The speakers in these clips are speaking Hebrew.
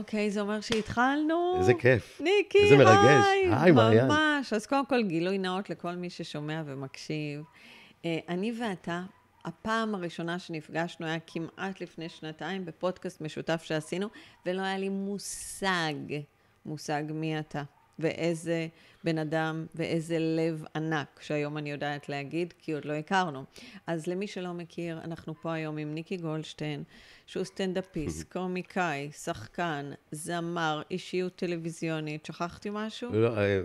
אוקיי, זה אומר שהתחלנו. איזה כיף. ניקי, איזה מרגש. היי, מריאן. ממש. אז קודם כל, גילוי נאות לכל מי ששומע ומקשיב. אה, אני ואתה, הפעם הראשונה שנפגשנו היה כמעט לפני שנתיים בפודקאסט משותף שעשינו, ולא היה לי מושג, מושג מי אתה ואיזה... בן אדם ואיזה לב ענק, שהיום אני יודעת להגיד, כי עוד לא הכרנו. אז למי שלא מכיר, אנחנו פה היום עם ניקי גולדשטיין, שהוא סטנדאפיסט, קומיקאי, שחקן, זמר, אישיות טלוויזיונית. שכחתי משהו? לא, לא אה, אה,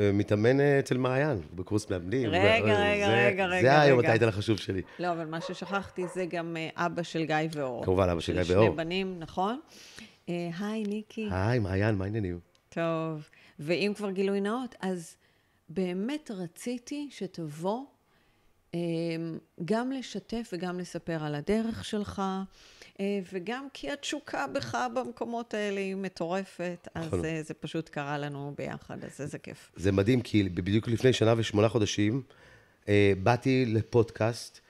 אה, מתאמן אצל מעיין, בקורס מאמנים. רגע, רגע, רגע, רגע. זה היום הטייטל החשוב שלי. לא, אבל מה ששכחתי זה גם אבא של גיא ואור. כמובן, אבא של גיא ואור. של שני בנים, נכון? היי, ניקי. היי, מעיין, מה העניינים? טוב. ואם כבר גילוי נאות, אז באמת רציתי שתבוא אה, גם לשתף וגם לספר על הדרך שלך, אה, וגם כי התשוקה בך במקומות האלה היא מטורפת, אז נכון. זה, אה, זה פשוט קרה לנו ביחד, אז איזה כיף. זה מדהים, כי בדיוק לפני שנה ושמונה חודשים, באתי לפודקאסט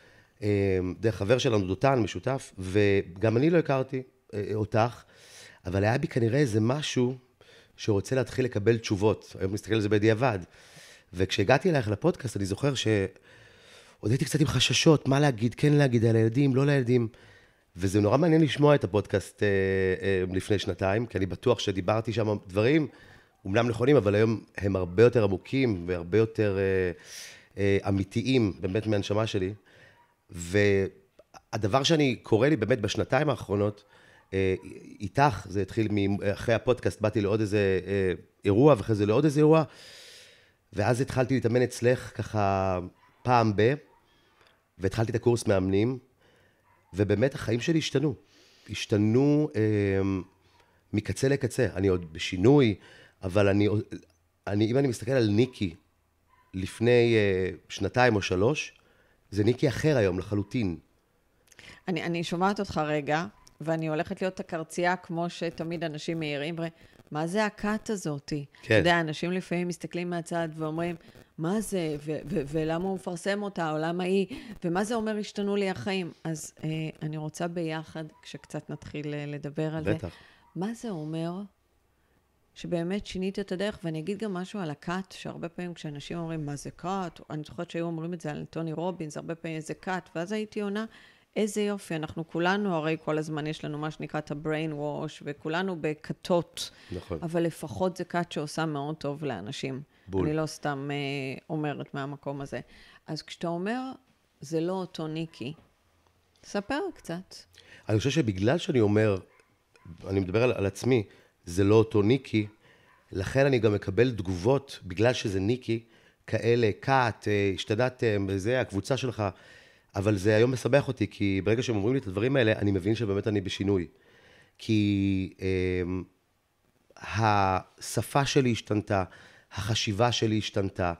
דרך חבר שלנו, דותן, משותף, וגם אני לא הכרתי אותך, אבל היה בי כנראה איזה משהו שרוצה להתחיל לקבל תשובות. היום מסתכל על זה בדיעבד. וכשהגעתי אלייך לפודקאסט, אני זוכר שעוד הייתי קצת עם חששות, מה להגיד, כן להגיד, על הילדים, לא לילדים. וזה נורא מעניין לשמוע את הפודקאסט אה, אה, לפני שנתיים, כי אני בטוח שדיברתי שם דברים, אומנם נכונים, אבל היום הם הרבה יותר עמוקים והרבה יותר אה, אה, אמיתיים, באמת מהנשמה שלי. והדבר שאני קורא לי באמת בשנתיים האחרונות, אה, איתך, זה התחיל אחרי הפודקאסט, באתי לעוד איזה אה, אירוע, ואחרי זה לעוד איזה אירוע, ואז התחלתי להתאמן אצלך ככה פעם ב, והתחלתי את הקורס מאמנים, ובאמת החיים שלי השתנו. השתנו אה, מקצה לקצה. אני עוד בשינוי, אבל אני, אני, אם אני מסתכל על ניקי לפני אה, שנתיים או שלוש, זה ניקי אחר היום לחלוטין. אני, אני שומעת אותך רגע, ואני הולכת להיות הקרצייה, כמו שתמיד אנשים מעירים, מה זה הכת הזאתי? כן. אתה יודע, אנשים לפעמים מסתכלים מהצד ואומרים, מה זה, ו- ו- ולמה הוא מפרסם אותה, או למה היא, ומה זה אומר השתנו לי החיים. אז אה, אני רוצה ביחד, כשקצת נתחיל אה, לדבר על בטח. זה, מה זה אומר שבאמת שינית את הדרך, ואני אגיד גם משהו על הכת, שהרבה פעמים כשאנשים אומרים, מה זה כת, אני זוכרת שהיו אומרים את זה על טוני רובינס, הרבה פעמים זה כת, ואז הייתי עונה, איזה יופי, אנחנו כולנו, הרי כל הזמן יש לנו מה שנקרא את ה-brain wash, וכולנו בכתות. נכון. אבל לפחות זה כת שעושה מאוד טוב לאנשים. בול. אני לא סתם אה, אומרת מהמקום הזה. אז כשאתה אומר, זה לא אותו ניקי, ספר קצת. אני חושב שבגלל שאני אומר, אני מדבר על, על עצמי, זה לא אותו ניקי, לכן אני גם מקבל תגובות, בגלל שזה ניקי, כאלה, כת, אה, השתדעתם, זה, הקבוצה שלך. אבל זה היום משמח אותי, כי ברגע שהם אומרים לי את הדברים האלה, אני מבין שבאמת אני בשינוי. כי אה, השפה שלי השתנתה, החשיבה שלי השתנתה,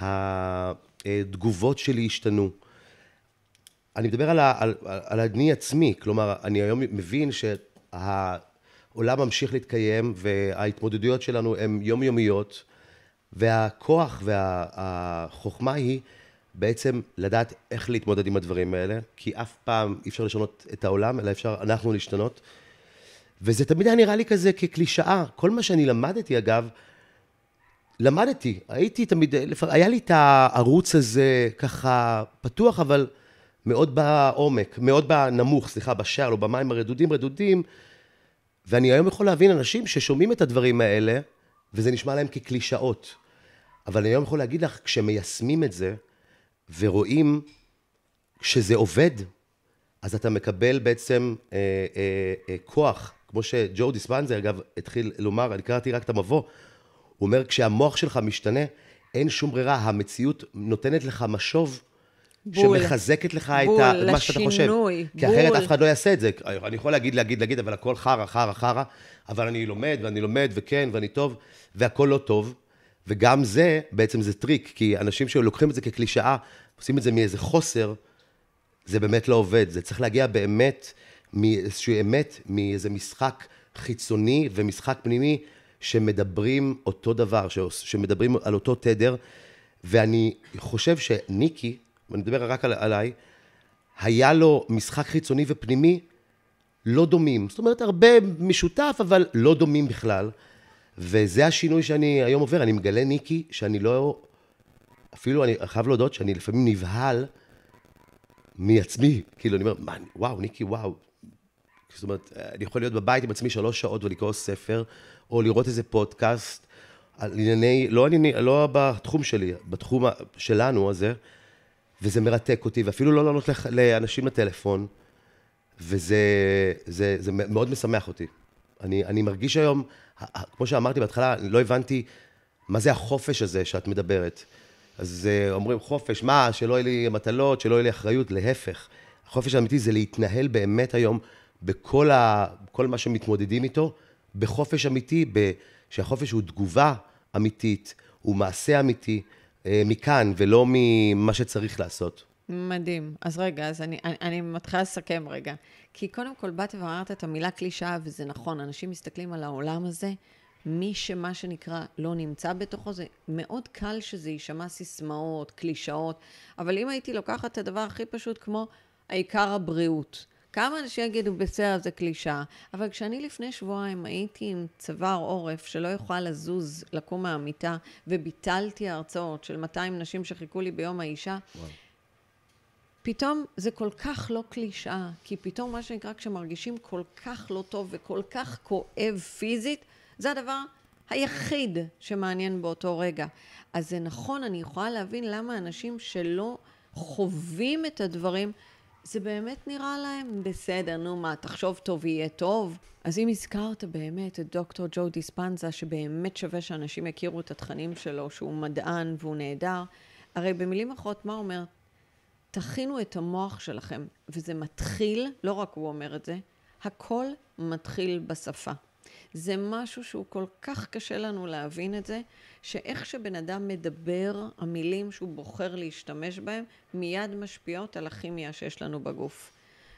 התגובות שלי השתנו. אני מדבר על, ה, על, על אני עצמי, כלומר, אני היום מבין שהעולם ממשיך להתקיים וההתמודדויות שלנו הן יומיומיות, והכוח והחוכמה היא בעצם לדעת איך להתמודד עם הדברים האלה, כי אף פעם אי אפשר לשנות את העולם, אלא אפשר אנחנו להשתנות. וזה תמיד היה נראה לי כזה כקלישאה. כל מה שאני למדתי, אגב, למדתי. הייתי תמיד, היה לי את הערוץ הזה ככה פתוח, אבל מאוד בעומק, מאוד בנמוך, סליחה, בשער, לא במים הרדודים רדודים. ואני היום יכול להבין אנשים ששומעים את הדברים האלה, וזה נשמע להם כקלישאות. אבל אני היום יכול להגיד לך, כשמיישמים את זה, ורואים שזה עובד, אז אתה מקבל בעצם אה, אה, אה, כוח, כמו שג'ו דיספנזה, אגב, התחיל לומר, אני קראתי רק את המבוא, הוא אומר, כשהמוח שלך משתנה, אין שום ברירה, המציאות נותנת לך משוב בול. שמחזקת לך בול, את ה... מה שאתה חושב. בול, לשינוי, בול. כי אחרת אף אחד לא יעשה את זה. אני יכול להגיד, להגיד, להגיד, אבל הכל חרא, חרא, חרא, אבל אני לומד, ואני לומד, וכן, ואני טוב, והכל לא טוב. וגם זה, בעצם זה טריק, כי אנשים שלוקחים את זה כקלישאה, עושים את זה מאיזה חוסר, זה באמת לא עובד. זה צריך להגיע באמת מאיזושהי אמת, מאיזה משחק חיצוני ומשחק פנימי, שמדברים אותו דבר, שמדברים על אותו תדר, ואני חושב שניקי, ואני מדבר רק על, עליי, היה לו משחק חיצוני ופנימי לא דומים. זאת אומרת, הרבה משותף, אבל לא דומים בכלל. וזה השינוי שאני היום עובר. אני מגלה, ניקי, שאני לא... אפילו אני חייב להודות שאני לפעמים נבהל מעצמי. כאילו, אני אומר, מה, וואו, ניקי, וואו. זאת אומרת, אני יכול להיות בבית עם עצמי שלוש שעות ולקרוא ספר, או לראות איזה פודקאסט על ענייני, לא, ענייני, לא בתחום שלי, בתחום שלנו הזה, וזה מרתק אותי, ואפילו לא לענות לאנשים לטלפון, וזה זה, זה מאוד משמח אותי. אני, אני מרגיש היום, כמו שאמרתי בהתחלה, לא הבנתי מה זה החופש הזה שאת מדברת. אז אה, אומרים חופש, מה, שלא יהיה לי מטלות, שלא יהיה לי אחריות, להפך. החופש האמיתי זה להתנהל באמת היום בכל ה, כל מה שמתמודדים איתו, בחופש אמיתי, ב, שהחופש הוא תגובה אמיתית, הוא מעשה אמיתי, אה, מכאן ולא ממה שצריך לעשות. מדהים. אז רגע, אז אני, אני, אני מתחילה לסכם רגע. כי קודם כל באת ואמרת את המילה קלישאה, וזה נכון, אנשים מסתכלים על העולם הזה, מי שמה שנקרא לא נמצא בתוכו, זה מאוד קל שזה יישמע סיסמאות, קלישאות, אבל אם הייתי לוקחת את הדבר הכי פשוט כמו העיקר הבריאות. כמה אנשים יגידו, בסדר, זה קלישאה. אבל כשאני לפני שבועיים הייתי עם צוואר עורף שלא יכולה לזוז, לקום מהמיטה, וביטלתי הרצאות של 200 נשים שחיכו לי ביום האישה, וואי. פתאום זה כל כך לא קלישאה, כי פתאום מה שנקרא כשמרגישים כל כך לא טוב וכל כך כואב פיזית, זה הדבר היחיד שמעניין באותו רגע. אז זה נכון, אני יכולה להבין למה אנשים שלא חווים את הדברים, זה באמת נראה להם בסדר, נו מה, תחשוב טוב, יהיה טוב. אז אם הזכרת באמת את דוקטור ג'ו דיספנזה, שבאמת שווה שאנשים יכירו את התכנים שלו, שהוא מדען והוא נהדר, הרי במילים אחרות, מה אומרת תכינו את המוח שלכם, וזה מתחיל, לא רק הוא אומר את זה, הכל מתחיל בשפה. זה משהו שהוא כל כך קשה לנו להבין את זה, שאיך שבן אדם מדבר, המילים שהוא בוחר להשתמש בהם, מיד משפיעות על הכימיה שיש לנו בגוף.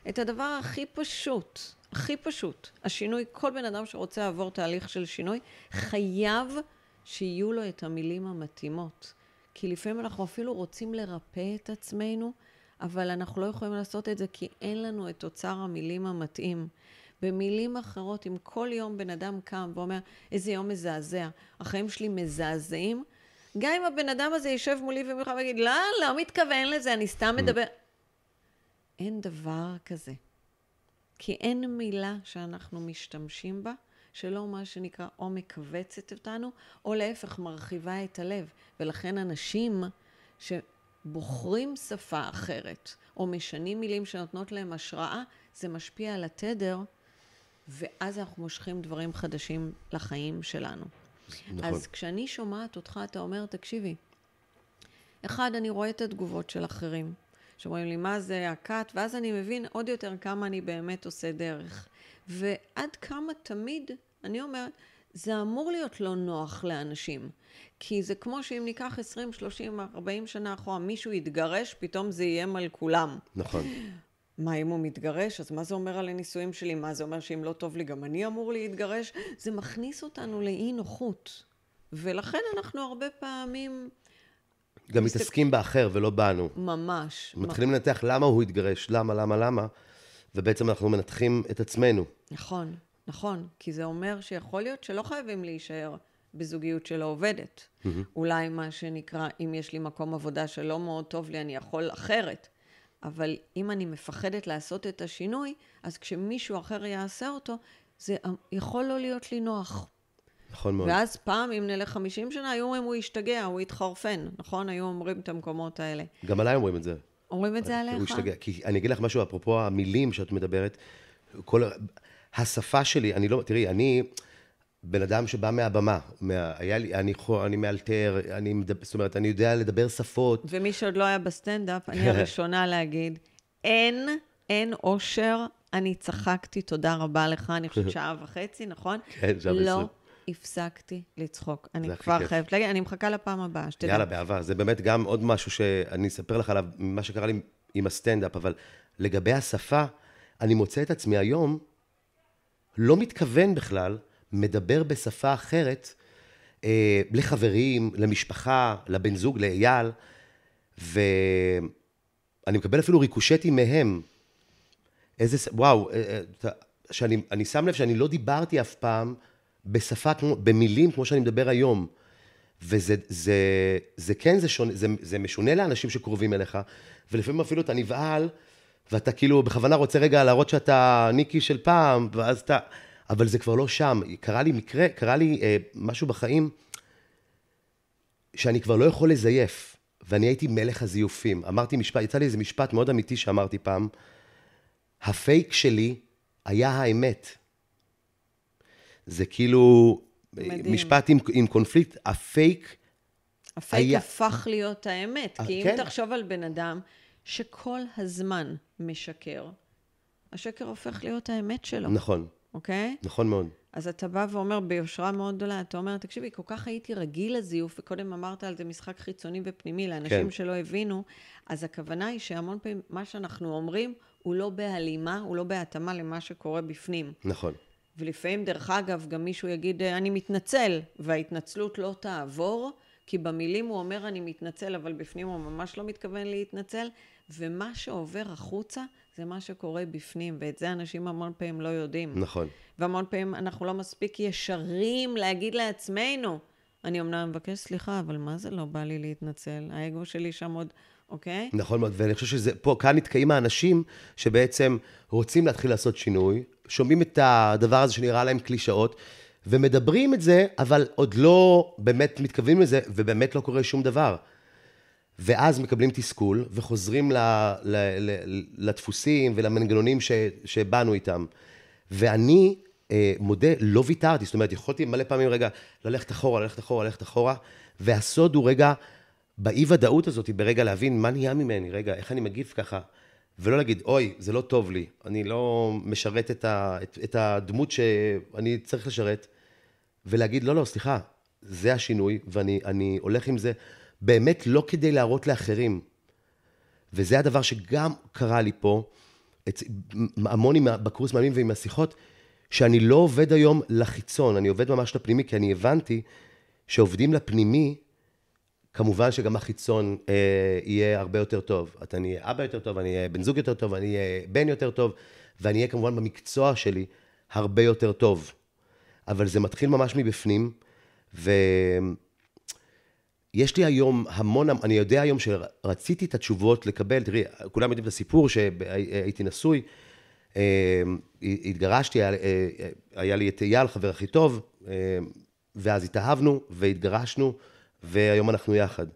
את הדבר הכי פשוט, הכי פשוט, השינוי, כל בן אדם שרוצה לעבור תהליך של שינוי, חייב שיהיו לו את המילים המתאימות. כי לפעמים אנחנו אפילו רוצים לרפא את עצמנו, אבל אנחנו לא יכולים לעשות את זה כי אין לנו את אוצר המילים המתאים. במילים אחרות, אם כל יום בן אדם קם ואומר, איזה יום מזעזע, החיים שלי מזעזעים, גם אם הבן אדם הזה יושב מולי ומיכל ויגיד, לא, לא מתכוון לזה, אני סתם כן. מדבר. אין דבר כזה. כי אין מילה שאנחנו משתמשים בה, שלא מה שנקרא או מכווצת אותנו, או להפך, מרחיבה את הלב. ולכן אנשים ש... בוחרים שפה אחרת, או משנים מילים שנותנות להם השראה, זה משפיע על התדר, ואז אנחנו מושכים דברים חדשים לחיים שלנו. נכון. אז כשאני שומעת אותך, אתה אומר, תקשיבי, אחד, אני רואה את התגובות של אחרים, שאומרים לי, מה זה הכת? ואז אני מבין עוד יותר כמה אני באמת עושה דרך. ועד כמה תמיד, אני אומרת, זה אמור להיות לא נוח לאנשים. כי זה כמו שאם ניקח 20, 30, 40 שנה אחורה, מישהו יתגרש, פתאום זה איים על כולם. נכון. מה אם הוא מתגרש? אז מה זה אומר על הנישואים שלי? מה זה אומר שאם לא טוב לי גם אני אמור להתגרש? זה מכניס אותנו לאי נוחות. ולכן אנחנו הרבה פעמים... גם מסתק... מתעסקים באחר ולא בנו. ממש. מתחילים לנתח למה הוא התגרש, למה, למה, למה, ובעצם אנחנו מנתחים את עצמנו. נכון. נכון, כי זה אומר שיכול להיות שלא חייבים להישאר בזוגיות שלא עובדת. Mm-hmm. אולי מה שנקרא, אם יש לי מקום עבודה שלא מאוד טוב לי, אני יכול אחרת. אבל אם אני מפחדת לעשות את השינוי, אז כשמישהו אחר יעשה אותו, זה אה, יכול לא להיות לי נוח. נכון מאוד. ואז פעם, אם נלך 50 שנה, היו אומרים, הוא השתגע, הוא התחרפן, נכון? היו אומרים את המקומות האלה. גם עליי אומרים את זה. אומרים את זה עליך? הוא השתגע. כי אני אגיד לך משהו, אפרופו המילים שאת מדברת, כל... השפה שלי, אני לא, תראי, אני בן אדם שבא מהבמה, מה, היה לי, אני, אני מאלתר, אני מדבר, זאת אומרת, אני יודע לדבר שפות. ומי שעוד לא היה בסטנדאפ, אני הראשונה להגיד, אין, אין אושר, אני צחקתי, תודה רבה לך, אני חושבת שעה וחצי, נכון? כן, שעה לא. הפסקתי לצחוק. אני כבר כיף. חייבת להגיד, אני מחכה לפעם הבאה, שתדע. יאללה, באהבה. זה באמת גם עוד משהו שאני אספר לך עליו, מה שקרה לי עם הסטנדאפ, אבל לגבי השפה, אני מוצא את עצמי היום, לא מתכוון בכלל, מדבר בשפה אחרת אה, לחברים, למשפחה, לבן זוג, לאייל, ואני מקבל אפילו ריקושטים מהם. איזה, וואו, אה, אה, שאני שם לב שאני לא דיברתי אף פעם בשפה, כמו, במילים כמו שאני מדבר היום. וזה זה, זה כן, זה, שונה, זה, זה משונה לאנשים שקרובים אליך, ולפעמים אפילו אתה נבהל ואתה כאילו בכוונה רוצה רגע להראות שאתה ניקי של פעם, ואז אתה... אבל זה כבר לא שם. קרה לי מקרה, קרה לי אה, משהו בחיים שאני כבר לא יכול לזייף, ואני הייתי מלך הזיופים. אמרתי משפט, יצא לי איזה משפט מאוד אמיתי שאמרתי פעם, הפייק שלי היה האמת. זה כאילו, אה, מדהים. משפט עם, עם קונפליקט, הפייק... הפייק היה... הפך להיות האמת, 아, אה, כי אם כן. תחשוב על בן אדם שכל הזמן משקר, השקר הופך להיות האמת שלו. נכון. אוקיי? Okay? נכון מאוד. אז אתה בא ואומר ביושרה מאוד גדולה, אתה אומר, תקשיבי, כל כך הייתי רגיל לזיוף, וקודם אמרת על זה משחק חיצוני ופנימי לאנשים כן. שלא הבינו, אז הכוונה היא שהמון פעמים מה שאנחנו אומרים הוא לא בהלימה, הוא לא בהתאמה למה שקורה בפנים. נכון. ולפעמים, דרך אגב, גם מישהו יגיד, אני מתנצל, וההתנצלות לא תעבור, כי במילים הוא אומר, אני מתנצל, אבל בפנים הוא ממש לא מתכוון להתנצל, ומה שעובר החוצה זה מה שקורה בפנים, ואת זה אנשים המון פעמים לא יודעים. נכון. והמון פעמים אנחנו לא מספיק ישרים להגיד לעצמנו, אני אמנם מבקש סליחה, אבל מה זה לא בא לי להתנצל? האגו שלי שם עוד, אוקיי? נכון מאוד, ואני חושב שזה, פה, כאן נתקעים האנשים שבעצם רוצים להתחיל לעשות שינוי, שומעים את הדבר הזה שנראה להם קלישאות, ומדברים את זה, אבל עוד לא באמת מתכוונים לזה, ובאמת לא קורה שום דבר. ואז מקבלים תסכול וחוזרים ל, ל, ל, לדפוסים ולמנגנונים ש, שבאנו איתם. ואני אה, מודה, לא ויתרתי, זאת אומרת, יכולתי מלא פעמים רגע ללכת אחורה, ללכת אחורה, ללכת אחורה, והסוד הוא רגע, באי-ודאות הזאת, ברגע להבין מה נהיה ממני, רגע, איך אני מגיב ככה, ולא להגיד, אוי, זה לא טוב לי, אני לא משרת את, ה, את, את הדמות שאני צריך לשרת, ולהגיד, לא, לא, סליחה, זה השינוי, ואני הולך עם זה. באמת לא כדי להראות לאחרים. וזה הדבר שגם קרה לי פה, את, המון עם, בקורס מאמנים ועם השיחות, שאני לא עובד היום לחיצון, אני עובד ממש לפנימי, כי אני הבנתי שעובדים לפנימי, כמובן שגם החיצון אה, יהיה הרבה יותר טוב. אתה נהיה אבא יותר טוב, אני אהיה בן זוג יותר טוב, אני אהיה בן יותר טוב, ואני אהיה כמובן במקצוע שלי הרבה יותר טוב. אבל זה מתחיל ממש מבפנים, ו... יש לי היום המון, אני יודע היום שרציתי את התשובות לקבל, תראי, כולם יודעים את הסיפור שהייתי נשוי, אה, התגרשתי, אה, היה, לי את אייל, חבר הכי טוב, אה, ואז התאהבנו והתגרשנו, והיום אנחנו יחד.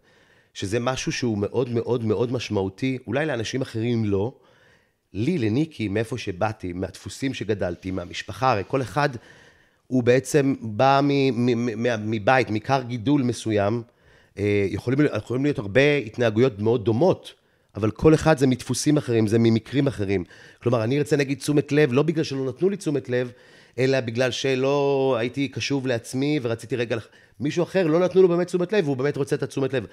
שזה משהו שהוא מאוד מאוד מאוד משמעותי, אולי לאנשים אחרים לא. לי, לניקי, מאיפה שבאתי, מהדפוסים שגדלתי, מהמשפחה, הרי כל אחד הוא בעצם בא מבית, מכר גידול מסוים, אה, יכולים, יכולים להיות הרבה התנהגויות מאוד דומות, אבל כל אחד זה מדפוסים אחרים, זה ממקרים אחרים. כלומר, אני ארצה נגיד תשומת לב, לא בגלל שלא נתנו לי תשומת לב, אלא בגלל שלא הייתי קשוב לעצמי ורציתי רגע... לח... מישהו אחר, לא נתנו לו באמת תשומת לב, והוא באמת רוצה את התשומת לב.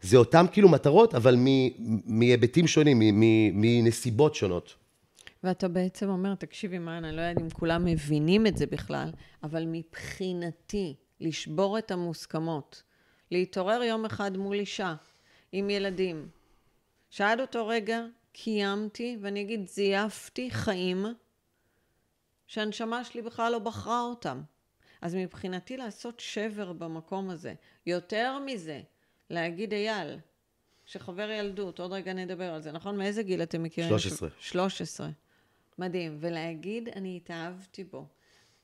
זה אותם כאילו מטרות, אבל מהיבטים שונים, מנסיבות שונות. ואתה בעצם אומר, תקשיבי, מה, אני לא יודעת אם כולם מבינים את זה בכלל, אבל מבחינתי, לשבור את המוסכמות, להתעורר יום אחד מול אישה עם ילדים, שעד אותו רגע קיימתי, ואני אגיד זייפתי חיים שהנשמה שלי בכלל לא בחרה אותם. אז מבחינתי לעשות שבר במקום הזה. יותר מזה, להגיד אייל, שחבר ילדות, עוד רגע נדבר על זה, נכון? מאיזה גיל אתם מכירים? 13. 13. מדהים. ולהגיד, אני התאהבתי בו.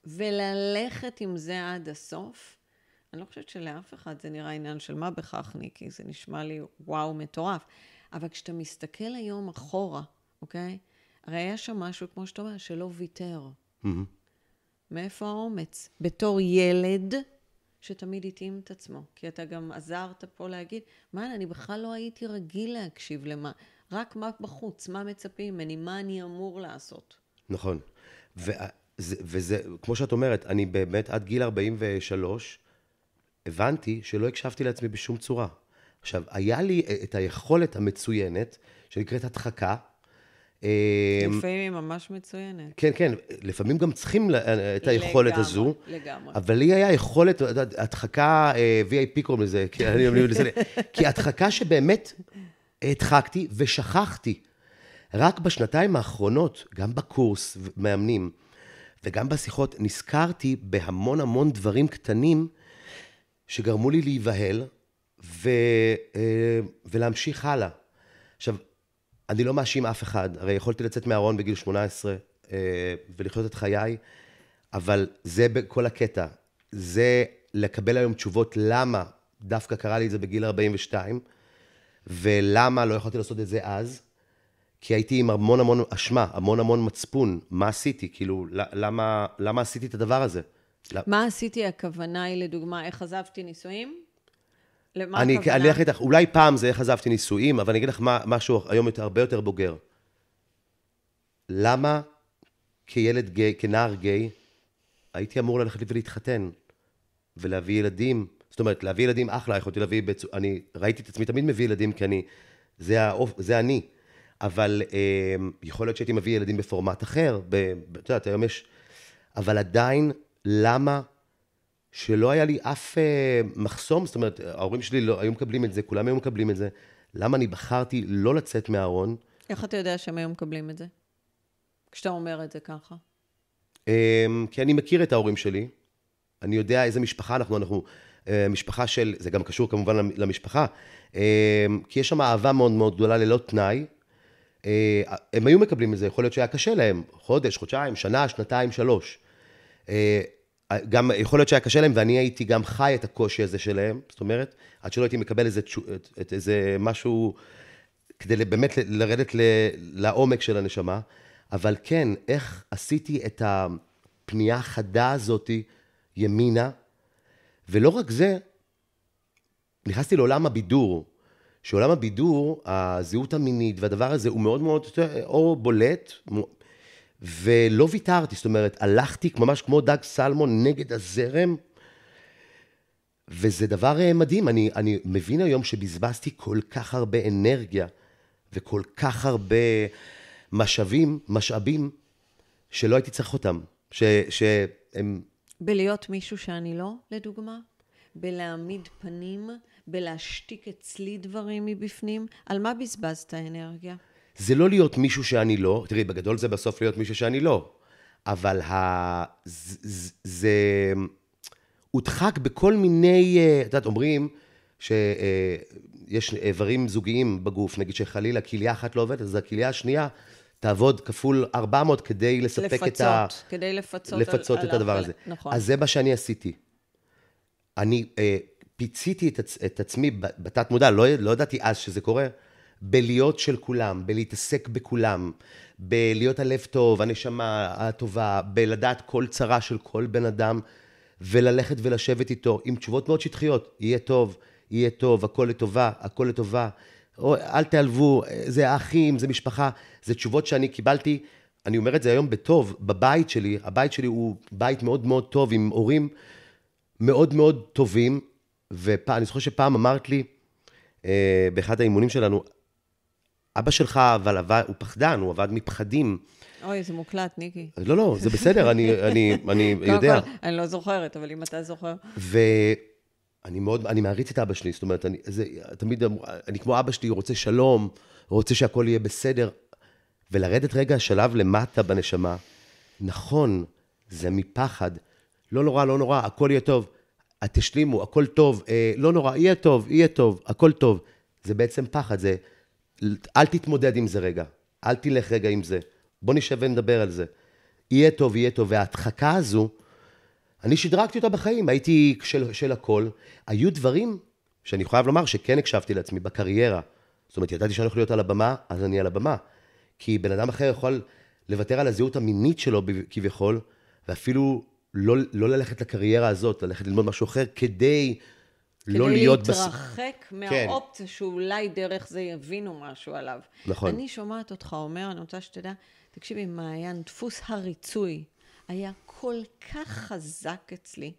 וללכת עם זה עד הסוף, אני לא חושבת שלאף אחד זה נראה עניין של מה בכך, ניקי, זה נשמע לי וואו מטורף. אבל כשאתה מסתכל היום אחורה, אוקיי? הרי היה שם משהו, כמו שאתה אומר, שלא ויתר. Mm-hmm. מאיפה האומץ? בתור ילד שתמיד התאים את עצמו. כי אתה גם עזרת פה להגיד, מה, אני בכלל לא הייתי רגיל להקשיב למה, רק מה בחוץ, מה מצפים ממני, מה אני אמור לעשות. נכון. וזה, וזה, כמו שאת אומרת, אני באמת עד גיל 43, הבנתי שלא הקשבתי לעצמי בשום צורה. עכשיו, היה לי את היכולת המצוינת, שנקראת הדחקה. אמ, לפעמים היא ממש מצוינת. כן, כן, לפעמים גם צריכים אה, את היכולת לגמרי, הזו. לגמרי. אבל לי היה יכולת, הדחקה, אה, VIP קוראים לזה, כי אני כי הדחקה שבאמת הדחקתי ושכחתי. רק בשנתיים האחרונות, גם בקורס מאמנים, וגם בשיחות, נזכרתי בהמון המון דברים קטנים שגרמו לי להיבהל ו, אה, ולהמשיך הלאה. עכשיו, אני לא מאשים אף אחד, הרי יכולתי לצאת מהארון בגיל 18 אה, ולחיות את חיי, אבל זה כל הקטע. זה לקבל היום תשובות למה דווקא קרה לי את זה בגיל 42, ולמה לא יכולתי לעשות את זה אז, כי הייתי עם המון המון אשמה, המון המון מצפון, מה עשיתי, כאילו, למה, למה עשיתי את הדבר הזה? לא. מה עשיתי, הכוונה היא, לדוגמה, איך עזבתי נישואים? למה אני, הכוונה? אני אלך איתך, אולי פעם זה איך עזבתי נישואים, אבל אני אגיד לך מה, משהו היום יותר, הרבה יותר בוגר. למה כילד גיי, כנער גיי, הייתי אמור ללכת ולהתחתן ולהביא ילדים? זאת אומרת, להביא ילדים אחלה, יכולתי להביא, בצ... אני ראיתי את עצמי תמיד מביא ילדים, כי אני, זה, האופ... זה אני. אבל אה, יכול להיות שהייתי מביא ילדים בפורמט אחר, ב... את יודעת, היום יש... אבל עדיין למה שלא היה לי אף אה, מחסום, זאת אומרת, ההורים שלי לא, היו מקבלים את זה, כולם היו מקבלים את זה, למה אני בחרתי לא לצאת מהארון? איך אתה יודע שהם היו מקבלים את זה? כשאתה אומר את זה ככה. אמ, כי אני מכיר את ההורים שלי, אני יודע איזה משפחה אנחנו, אנחנו אה, משפחה של, זה גם קשור כמובן למשפחה, אמ, כי יש שם אהבה מאוד מאוד גדולה ללא תנאי. אה, הם היו מקבלים את זה, יכול להיות שהיה קשה להם, חודש, חודשיים, שנה, שנתיים, שלוש. אה, גם יכול להיות שהיה קשה להם, ואני הייתי גם חי את הקושי הזה שלהם, זאת אומרת, עד שלא הייתי מקבל איזה, את, את איזה משהו, כדי באמת לרדת ל, לעומק של הנשמה, אבל כן, איך עשיתי את הפנייה החדה הזאתי ימינה, ולא רק זה, נכנסתי לעולם הבידור, שעולם הבידור, הזהות המינית והדבר הזה הוא מאוד מאוד, או בולט, ולא ויתרתי, זאת אומרת, הלכתי ממש כמו דג סלמון נגד הזרם, וזה דבר אה, מדהים. אני, אני מבין היום שבזבזתי כל כך הרבה אנרגיה וכל כך הרבה משאבים, משאבים, שלא הייתי צריך אותם. ש, שהם... בלהיות מישהו שאני לא, לדוגמה? בלהעמיד פנים? בלהשתיק אצלי דברים מבפנים? על מה בזבזת אנרגיה? זה לא להיות מישהו שאני לא, תראי, בגדול זה בסוף להיות מישהו שאני לא, אבל ה... זה... הודחק בכל מיני, אה, את יודעת, אומרים שיש אה, איברים זוגיים בגוף, נגיד שחלילה כליה אחת לא עובדת, אז הכליה השנייה תעבוד כפול 400 כדי לספק לפצות, את ה... לפצות, כדי לפצות. לפצות על, את על הדבר על... הזה. נכון. אז זה מה שאני עשיתי. אני אה, פיציתי את, עצ... את עצמי בתת מודע, לא, לא ידעתי אז שזה קורה, בלהיות של כולם, בלהתעסק בכולם, בלהיות הלב טוב, הנשמה הטובה, בלדעת כל צרה של כל בן אדם, וללכת ולשבת איתו עם תשובות מאוד שטחיות, יהיה טוב, יהיה טוב, הכל לטובה, הכל לטובה, או, אל תיעלבו, זה אחים, זה משפחה, זה תשובות שאני קיבלתי, אני אומר את זה היום בטוב, בבית שלי, הבית שלי הוא בית מאוד מאוד טוב, עם הורים מאוד מאוד טובים, ואני זוכר שפעם אמרת לי, אה, באחד האימונים שלנו, אבא שלך, אבל עבד, הוא פחדן, הוא עבד מפחדים. אוי, זה מוקלט, ניקי. לא, לא, זה בסדר, אני, אני, אני יודע. כל, אני לא זוכרת, אבל אם אתה זוכר. ואני מאוד, אני מעריץ את אבא שלי, זאת אומרת, אני זה, תמיד, אני כמו אבא שלי, רוצה שלום, רוצה שהכול יהיה בסדר. ולרדת רגע שלב למטה בנשמה, נכון, זה מפחד. לא נורא, לא נורא, הכל יהיה טוב. תשלימו, הכל טוב, אה, לא נורא, יהיה טוב, יהיה טוב, הכל טוב. זה בעצם פחד, זה... אל תתמודד עם זה רגע, אל תלך רגע עם זה. בוא נשב ונדבר על זה. יהיה טוב, יהיה טוב. וההדחקה הזו, אני שדרגתי אותה בחיים, הייתי של, של הכל. היו דברים שאני חייב לומר שכן הקשבתי לעצמי בקריירה. זאת אומרת, ידעתי שאני הולך להיות על הבמה, אז אני על הבמה. כי בן אדם אחר יכול לוותר על הזהות המינית שלו כביכול, ואפילו לא, לא ללכת לקריירה הזאת, ללכת ללמוד משהו אחר, כדי לא להיות... כדי להתרחק כן. מהאופציה כן. שאולי דרך זה יבינו משהו עליו. נכון. אני שומעת אותך אומר, אני רוצה שתדע, תקשיבי, מעיין, דפוס הריצוי היה כל כך חזק אצלי,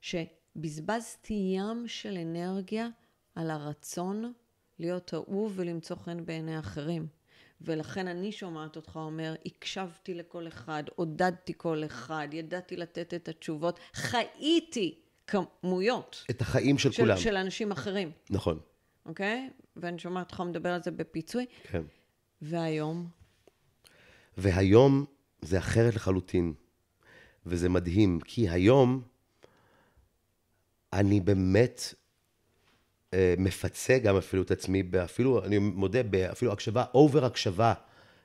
שבזבזתי ים של אנרגיה על הרצון להיות אהוב ולמצוא חן בעיני אחרים. ולכן אני שומעת אותך אומר, הקשבתי לכל אחד, עודדתי כל אחד, ידעתי לתת את התשובות, חייתי כמויות. את החיים של, של כולם. של אנשים אחרים. נכון. אוקיי? ואני שומעת אותך מדבר על זה בפיצוי. כן. והיום? והיום זה אחרת לחלוטין. וזה מדהים, כי היום אני באמת אה, מפצה גם אפילו את עצמי, אפילו, אני מודה, אפילו הקשבה, אובר הקשבה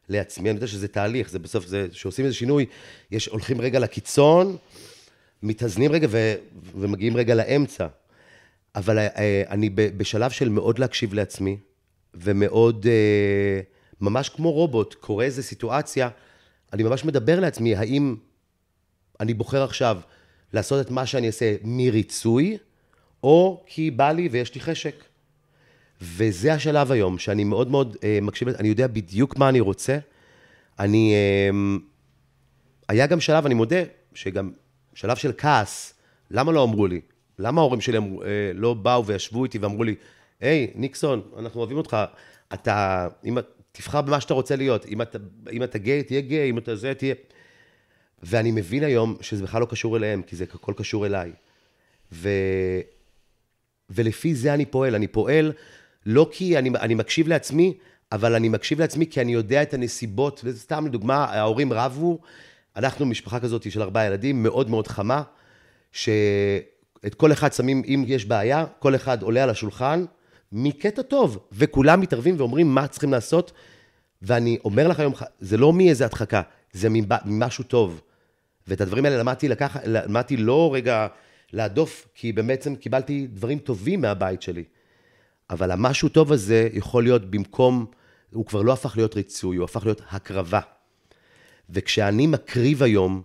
לעצמי. אני יודע שזה תהליך, זה בסוף, זה, שעושים איזה שינוי, יש, הולכים רגע לקיצון, מתאזנים רגע ו, ומגיעים רגע לאמצע. אבל אה, אה, אני בשלב של מאוד להקשיב לעצמי, ומאוד, אה, ממש כמו רובוט, קורה איזו סיטואציה, אני ממש מדבר לעצמי, האם אני בוחר עכשיו לעשות את מה שאני אעשה מריצוי, או כי בא לי ויש לי חשק. וזה השלב היום, שאני מאוד מאוד מקשיב, אני יודע בדיוק מה אני רוצה. אני... היה גם שלב, אני מודה, שגם שלב של כעס, למה לא אמרו לי? למה ההורים שלי אמרו, אה, לא באו וישבו איתי ואמרו לי, היי, ניקסון, אנחנו אוהבים אותך, אתה, אם תבחר במה שאתה רוצה להיות, אם אתה, אם אתה גיי, תהיה גיי, אם אתה זה, תהיה... ואני מבין היום שזה בכלל לא קשור אליהם, כי זה הכל קשור אליי. ו... ולפי זה אני פועל. אני פועל לא כי אני, אני מקשיב לעצמי, אבל אני מקשיב לעצמי כי אני יודע את הנסיבות, וסתם לדוגמה, ההורים רבו, אנחנו משפחה כזאת של ארבעה ילדים, מאוד מאוד חמה, שאת כל אחד שמים, אם יש בעיה, כל אחד עולה על השולחן, מקטע טוב, וכולם מתערבים ואומרים מה צריכים לעשות. ואני אומר לך היום, זה לא מאיזה הדחקה, זה ממשהו טוב. ואת הדברים האלה למדתי לקח, למדתי לא רגע להדוף, כי בעצם קיבלתי דברים טובים מהבית שלי. אבל המשהו טוב הזה יכול להיות במקום, הוא כבר לא הפך להיות ריצוי, הוא הפך להיות הקרבה. וכשאני מקריב היום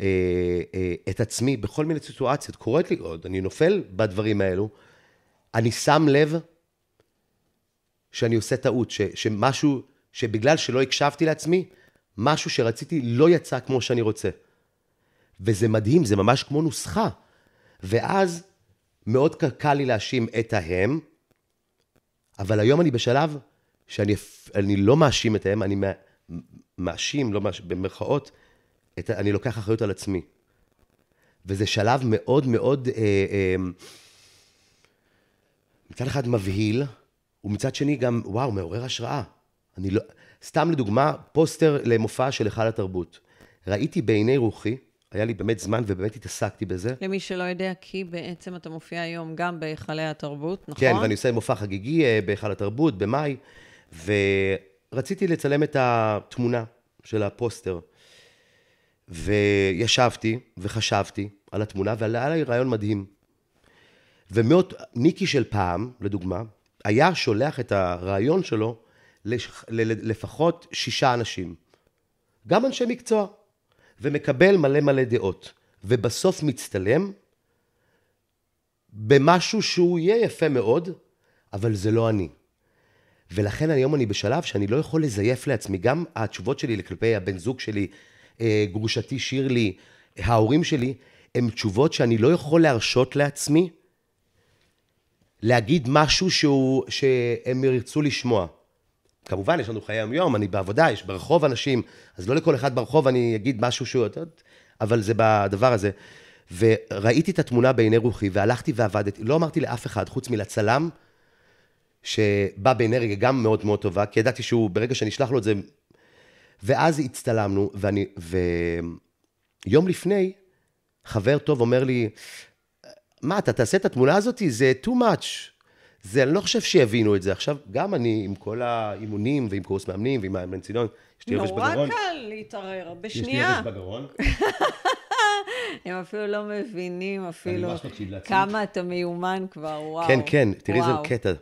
אה, אה, את עצמי בכל מיני סיטואציות, קורית לי עוד, אני נופל בדברים האלו, אני שם לב שאני עושה טעות, ש, שמשהו, שבגלל שלא הקשבתי לעצמי, משהו שרציתי לא יצא כמו שאני רוצה. וזה מדהים, זה ממש כמו נוסחה. ואז מאוד קל לי להאשים את ההם, אבל היום אני בשלב שאני אני לא מאשים את ההם, אני, מאשים, לא מאשים, במרכאות, את, אני לוקח אחריות על עצמי. וזה שלב מאוד מאוד, אה, אה, מצד אחד מבהיל, ומצד שני גם, וואו, מעורר השראה. אני לא... סתם לדוגמה, פוסטר למופע של היכל התרבות. ראיתי בעיני רוחי, היה לי באמת זמן ובאמת התעסקתי בזה. למי שלא יודע, כי בעצם אתה מופיע היום גם בהיכלי התרבות, נכון? כן, ואני עושה מופע חגיגי אה, בהיכל התרבות, במאי, ו... רציתי לצלם את התמונה של הפוסטר. וישבתי וחשבתי על התמונה, והיה לי רעיון מדהים. ומאוד, מיקי של פעם, לדוגמה, היה שולח את הרעיון שלו לפחות שישה אנשים. גם אנשי מקצוע. ומקבל מלא מלא דעות. ובסוף מצטלם במשהו שהוא יהיה יפה מאוד, אבל זה לא אני. ולכן היום אני בשלב שאני לא יכול לזייף לעצמי, גם התשובות שלי כלפי הבן זוג שלי, אה, גרושתי שירלי, ההורים שלי, הן תשובות שאני לא יכול להרשות לעצמי להגיד משהו שהוא, שהם ירצו לשמוע. כמובן, יש לנו חיי יום-יום, אני בעבודה, יש ברחוב אנשים, אז לא לכל אחד ברחוב אני אגיד משהו שהוא... אבל זה בדבר הזה. וראיתי את התמונה בעיני רוחי, והלכתי ועבדתי, לא אמרתי לאף אחד, חוץ מלצלם שבא באנרגיה גם מאוד מאוד טובה, כי ידעתי שהוא, ברגע שנשלח לו את זה... ואז הצטלמנו, ואני... ויום לפני, חבר טוב אומר לי, מה, אתה תעשה את התמונה הזאת? זה too much. זה, אני לא חושב שיבינו את זה. עכשיו, גם אני, עם כל האימונים, ועם קורס מאמנים, ועם האמן צידון, יש לי יבש בגרון. נורא קל להתערער, בשנייה. יש לי יבש בגרון. הם אפילו לא מבינים אפילו כמה אתה מיומן כבר, וואו. כן, כן, תראי איזה קטע.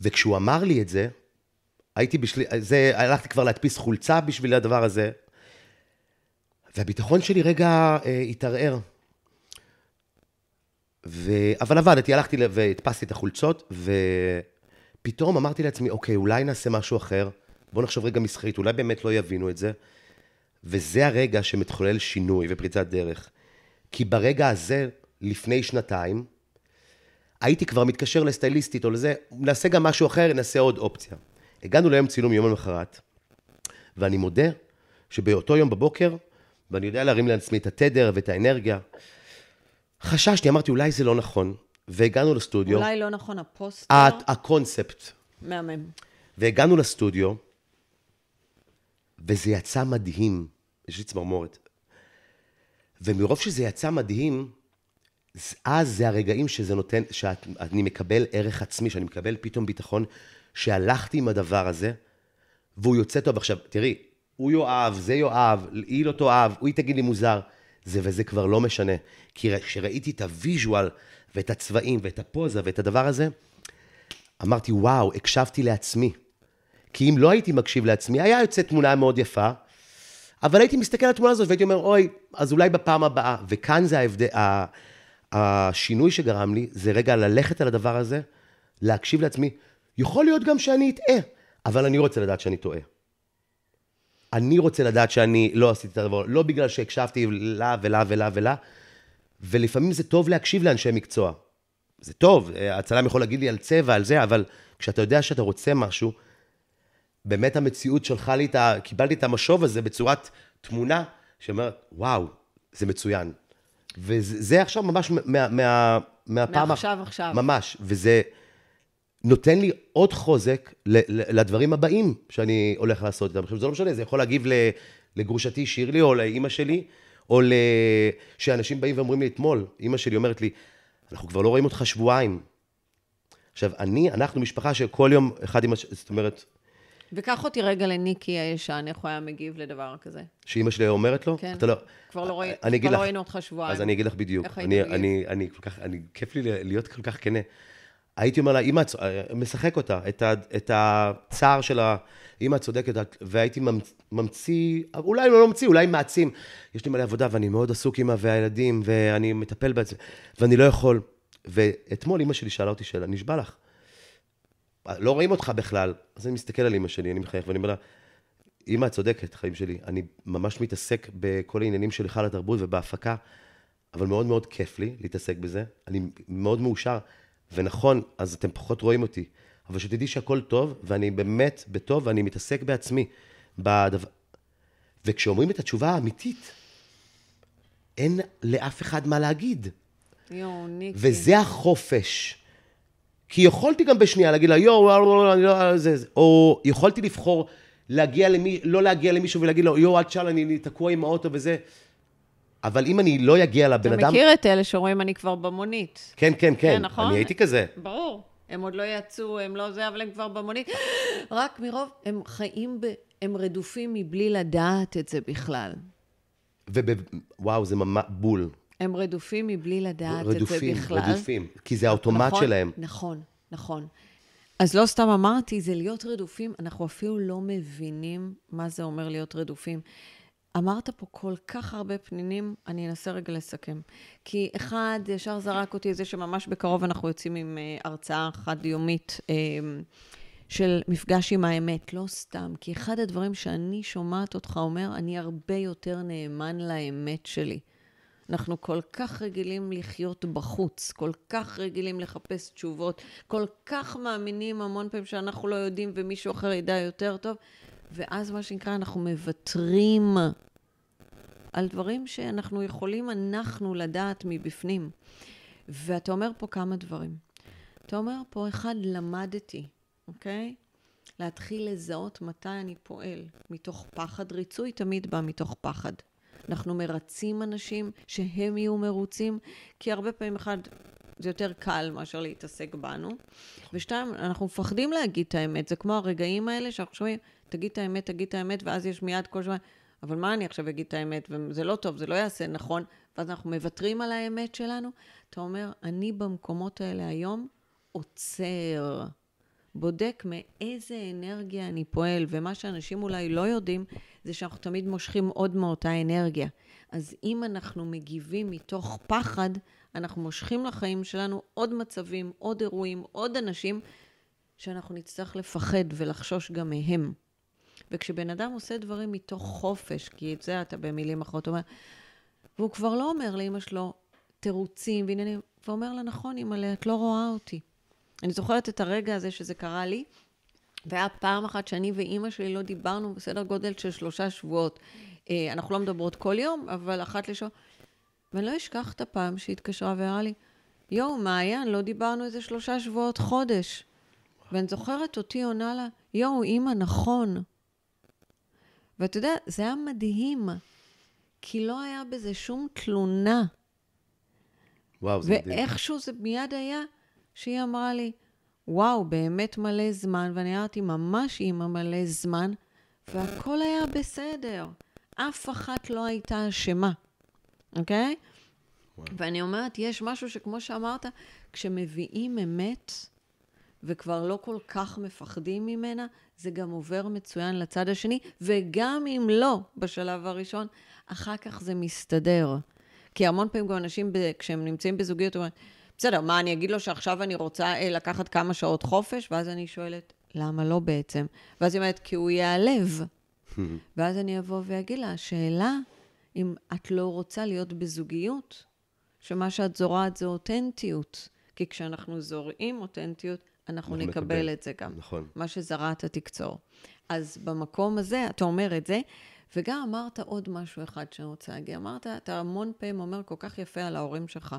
וכשהוא אמר לי את זה, הייתי בשביל... זה, הלכתי כבר להדפיס חולצה בשביל הדבר הזה, והביטחון שלי רגע אה, התערער. ו... אבל עבדתי, הלכתי לה... והדפסתי את החולצות, ופתאום אמרתי לעצמי, אוקיי, אולי נעשה משהו אחר, בואו נחשוב רגע מסחרית, אולי באמת לא יבינו את זה. וזה הרגע שמתחולל שינוי ופריצת דרך. כי ברגע הזה, לפני שנתיים, הייתי כבר מתקשר לסטייליסטית או לזה, נעשה גם משהו אחר, נעשה עוד אופציה. הגענו ליום צילום יום למחרת, ואני מודה שבאותו יום בבוקר, ואני יודע להרים לעצמי את התדר ואת האנרגיה, חששתי, אמרתי, אולי זה לא נכון, והגענו לסטודיו. אולי לא נכון הפוסטר? לא? הקונספט. מהמם. והגענו לסטודיו, וזה יצא מדהים. יש לי צמרמורת. ומרוב שזה יצא מדהים, אז זה הרגעים שזה נותן, שאני מקבל ערך עצמי, שאני מקבל פתאום ביטחון, שהלכתי עם הדבר הזה, והוא יוצא טוב. עכשיו, תראי, הוא יאהב, זה יאהב, היא לא תאהב, הוא תגיד לי מוזר. זה וזה כבר לא משנה. כי כשראיתי את הוויז'ואל, ואת הצבעים, ואת הפוזה, ואת הדבר הזה, אמרתי, וואו, הקשבתי לעצמי. כי אם לא הייתי מקשיב לעצמי, היה יוצא תמונה מאוד יפה, אבל הייתי מסתכל על התמונה הזאת והייתי אומר, אוי, אז אולי בפעם הבאה. וכאן זה ההבדל, השינוי שגרם לי זה רגע ללכת על הדבר הזה, להקשיב לעצמי. יכול להיות גם שאני אטעה, אבל אני רוצה לדעת שאני טועה. אני רוצה לדעת שאני לא עשיתי את הדבר, לא בגלל שהקשבתי לה ולה ולה ולה, ולפעמים זה טוב להקשיב לאנשי מקצוע. זה טוב, הצלם יכול להגיד לי על צבע, על זה, אבל כשאתה יודע שאתה רוצה משהו, באמת המציאות שלחה לי את ה... קיבלתי את המשוב הזה בצורת תמונה שאומרת, וואו, זה מצוין, וזה עכשיו ממש מה, מה, מהפעם... מעכשיו אח... עכשיו. ממש, וזה נותן לי עוד חוזק ל, ל, לדברים הבאים שאני הולך לעשות איתם. עכשיו, זה לא משנה, זה יכול להגיב לגרושתי שירלי, או לאימא שלי, או ל... שאנשים באים ואומרים לי אתמול, אימא שלי אומרת לי, אנחנו כבר לא רואים אותך שבועיים. עכשיו, אני, אנחנו משפחה שכל יום, אחד עם... הש... זאת אומרת, וקח אותי רגע לניקי הישן, איך הוא היה מגיב לדבר כזה? שאימא שלי אומרת לו? כן. אתה לא... כבר לא, אה, רואי, כבר לא ראינו אותך שבועיים. אז אני אגיד לך בדיוק. איך היית מגיב? אני, אני כל כך, אני, כיף לי להיות כל כך כנה. הייתי אומר לה, אימא, אה, משחק אותה, את, ה, את הצער שלה, אימא צודקת, והייתי ממציא, אולי לא ממציא, אולי מעצים. יש לי מלא עבודה ואני מאוד עסוק עם והילדים, ואני מטפל בעצמי, ואני לא יכול. ואתמול אימא שלי שאלה אותי שאלה, נשבע לך, לא רואים אותך בכלל. אז אני מסתכל על אמא שלי, אני מחייך ואני אומר לה, אמא, את צודקת, חיים שלי, אני ממש מתעסק בכל העניינים של היכל התרבות ובהפקה, אבל מאוד מאוד כיף לי להתעסק בזה, אני מאוד מאושר, ונכון, אז אתם פחות רואים אותי, אבל שתדעי שהכל טוב, ואני באמת בטוב, ואני מתעסק בעצמי. בדבר... וכשאומרים את התשובה האמיתית, אין לאף אחד מה להגיד. יואו, ניקי. וזה החופש. כי יכולתי גם בשנייה להגיד לה, יואו, לא, לא, לא, זה, זה. או יכולתי לבחור להגיע למי... לא להגיע למישהו ולהגיד לו, יואו, עד שאלה, אני אני תקוע עם האוטו וזה. אבל אם אני לא אגיע לבן אדם... אתה מכיר את אלה שרואים אני כבר במונית. כן, כן, כן. כן, נכון? אני הייתי כזה. ברור. הם עוד לא יצאו, הם לא זה, אבל הם כבר במונית. רק מרוב, הם חיים, ב... הם רדופים מבלי לדעת את זה בכלל. וואו, זה ממש בול. הם רדופים מבלי לדעת רדופים, את זה בכלל. רדופים, רדופים, כי זה האוטומט נכון, שלהם. נכון, נכון. אז לא סתם אמרתי, זה להיות רדופים, אנחנו אפילו לא מבינים מה זה אומר להיות רדופים. אמרת פה כל כך הרבה פנינים, אני אנסה רגע לסכם. כי אחד, ישר זרק אותי זה שממש בקרוב אנחנו יוצאים עם אה, הרצאה חד-יומית אמ, של מפגש עם האמת, לא סתם. כי אחד הדברים שאני שומעת אותך אומר, אני הרבה יותר נאמן לאמת שלי. אנחנו כל כך רגילים לחיות בחוץ, כל כך רגילים לחפש תשובות, כל כך מאמינים המון פעמים שאנחנו לא יודעים ומישהו אחר ידע יותר טוב, ואז מה שנקרא, אנחנו מוותרים על דברים שאנחנו יכולים אנחנו לדעת מבפנים. ואתה אומר פה כמה דברים. אתה אומר פה, אחד, למדתי, אוקיי? להתחיל לזהות מתי אני פועל. מתוך פחד, ריצוי תמיד בא מתוך פחד. אנחנו מרצים אנשים שהם יהיו מרוצים, כי הרבה פעמים אחד... זה יותר קל מאשר להתעסק בנו. ושתיים, אנחנו מפחדים להגיד את האמת. זה כמו הרגעים האלה שאנחנו שומעים, תגיד את האמת, תגיד את האמת, ואז יש מיד כל שבוע, אבל מה אני עכשיו אגיד את האמת, וזה לא טוב, זה לא יעשה נכון, ואז אנחנו מוותרים על האמת שלנו. אתה אומר, אני במקומות האלה היום עוצר, בודק מאיזה אנרגיה אני פועל, ומה שאנשים אולי לא יודעים, זה שאנחנו תמיד מושכים עוד מאותה אנרגיה. אז אם אנחנו מגיבים מתוך פחד, אנחנו מושכים לחיים שלנו עוד מצבים, עוד אירועים, עוד אנשים, שאנחנו נצטרך לפחד ולחשוש גם מהם. וכשבן אדם עושה דברים מתוך חופש, כי את זה אתה במילים אחרות אומר, והוא כבר לא אומר לאמא שלו תירוצים ועניינים, ואומר לה, נכון, אמא, את לא רואה אותי. אני זוכרת את הרגע הזה שזה קרה לי, והיה פעם אחת שאני ואימא שלי לא דיברנו בסדר גודל של שלושה שבועות. אה, אנחנו לא מדברות כל יום, אבל אחת לשבוע. ואני לא אשכח את הפעם שהתקשרה והראה לי, יואו, מעיין, לא דיברנו איזה שלושה שבועות, חודש. ואני זוכרת אותי עונה לה, יואו, אימא, נכון. ואתה יודע, זה היה מדהים, כי לא היה בזה שום תלונה. וואו, זה מדהים. ואיכשהו זה מיד היה, שהיא אמרה לי, וואו, באמת מלא זמן, ואני ונראיתי ממש אימא מלא זמן, והכל היה בסדר. אף אחת לא הייתה אשמה, אוקיי? Okay? ואני אומרת, יש משהו שכמו שאמרת, כשמביאים אמת, וכבר לא כל כך מפחדים ממנה, זה גם עובר מצוין לצד השני, וגם אם לא בשלב הראשון, אחר כך זה מסתדר. כי המון פעמים גם אנשים, כשהם נמצאים בזוגיות, אומרים, בסדר, מה, אני אגיד לו שעכשיו אני רוצה אה, לקחת כמה שעות חופש? ואז אני שואלת, למה לא בעצם? ואז היא אומרת, כי הוא ייעלב. ואז אני אבוא ואגיד לה, השאלה, אם את לא רוצה להיות בזוגיות, שמה שאת זורעת זה אותנטיות. כי כשאנחנו זורעים אותנטיות, אנחנו, אנחנו נקבל מקבל. את זה גם. נכון. מה שזרעת תקצור. אז במקום הזה, אתה אומר את זה, וגם אמרת עוד משהו אחד שאני רוצה להגיד. אמרת, אתה המון פעמים אומר כל כך יפה על ההורים שלך.